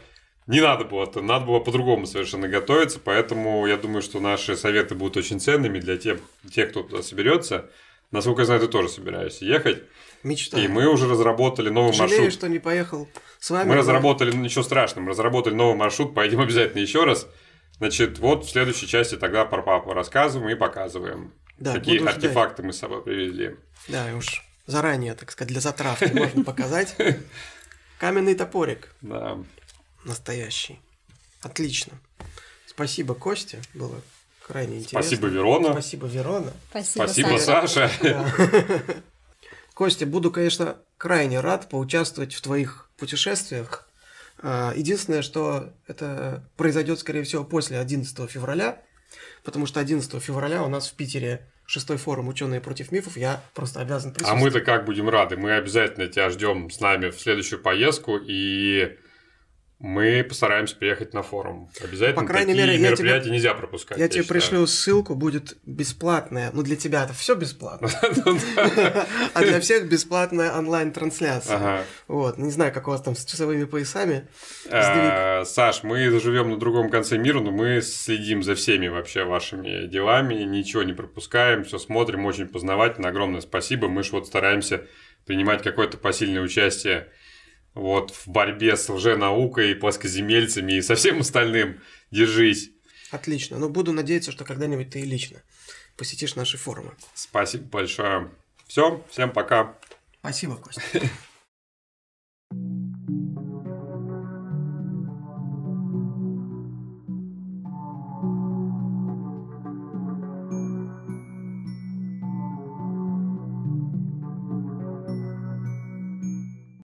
не надо было, -то, надо было по-другому совершенно готовиться, поэтому я думаю, что наши советы будут очень ценными для тех, тех кто туда соберется. Насколько я знаю, ты тоже собираешься ехать. Мечта. И мы уже разработали новый Жалею, маршрут. что не поехал с вами. Мы разработали, ну, ничего страшного, мы разработали новый маршрут, поедем обязательно еще раз. Значит, вот в следующей части тогда про папу рассказываем и показываем, да, какие артефакты ждать. мы с собой привезли. Да, и уж заранее, так сказать, для затравки можно показать. Каменный топорик. Да настоящий. Отлично. Спасибо, Костя. Было крайне интересно. Спасибо, Верона. Спасибо, Верона. Спасибо, Спасибо Саша. Саша. Костя, буду, конечно, крайне рад поучаствовать в твоих путешествиях. А, единственное, что это произойдет, скорее всего, после 11 февраля, потому что 11 февраля у нас в Питере шестой форум «Ученые против мифов», я просто обязан присутствовать. А мы-то как будем рады? Мы обязательно тебя ждем с нами в следующую поездку, и мы постараемся приехать на форум. Обязательно По крайней такие мере, мероприятия тебе, нельзя пропускать. Я, я тебе считаю. пришлю ссылку, будет бесплатная. Ну, для тебя это все бесплатно. Ну а для всех бесплатная онлайн-трансляция. Вот, не знаю, как у вас там с часовыми поясами. А, Саш, мы живем на другом конце мира, но мы следим за всеми вообще вашими делами, ничего не пропускаем, все смотрим, очень познавательно. Огромное спасибо. Мы же вот стараемся принимать какое-то посильное участие вот, в борьбе с уже лженаукой, плоскоземельцами и со всем остальным. Держись. Отлично. Ну, буду надеяться, что когда-нибудь ты и лично посетишь наши форумы. Спасибо большое. Все, всем пока. Спасибо, Костя.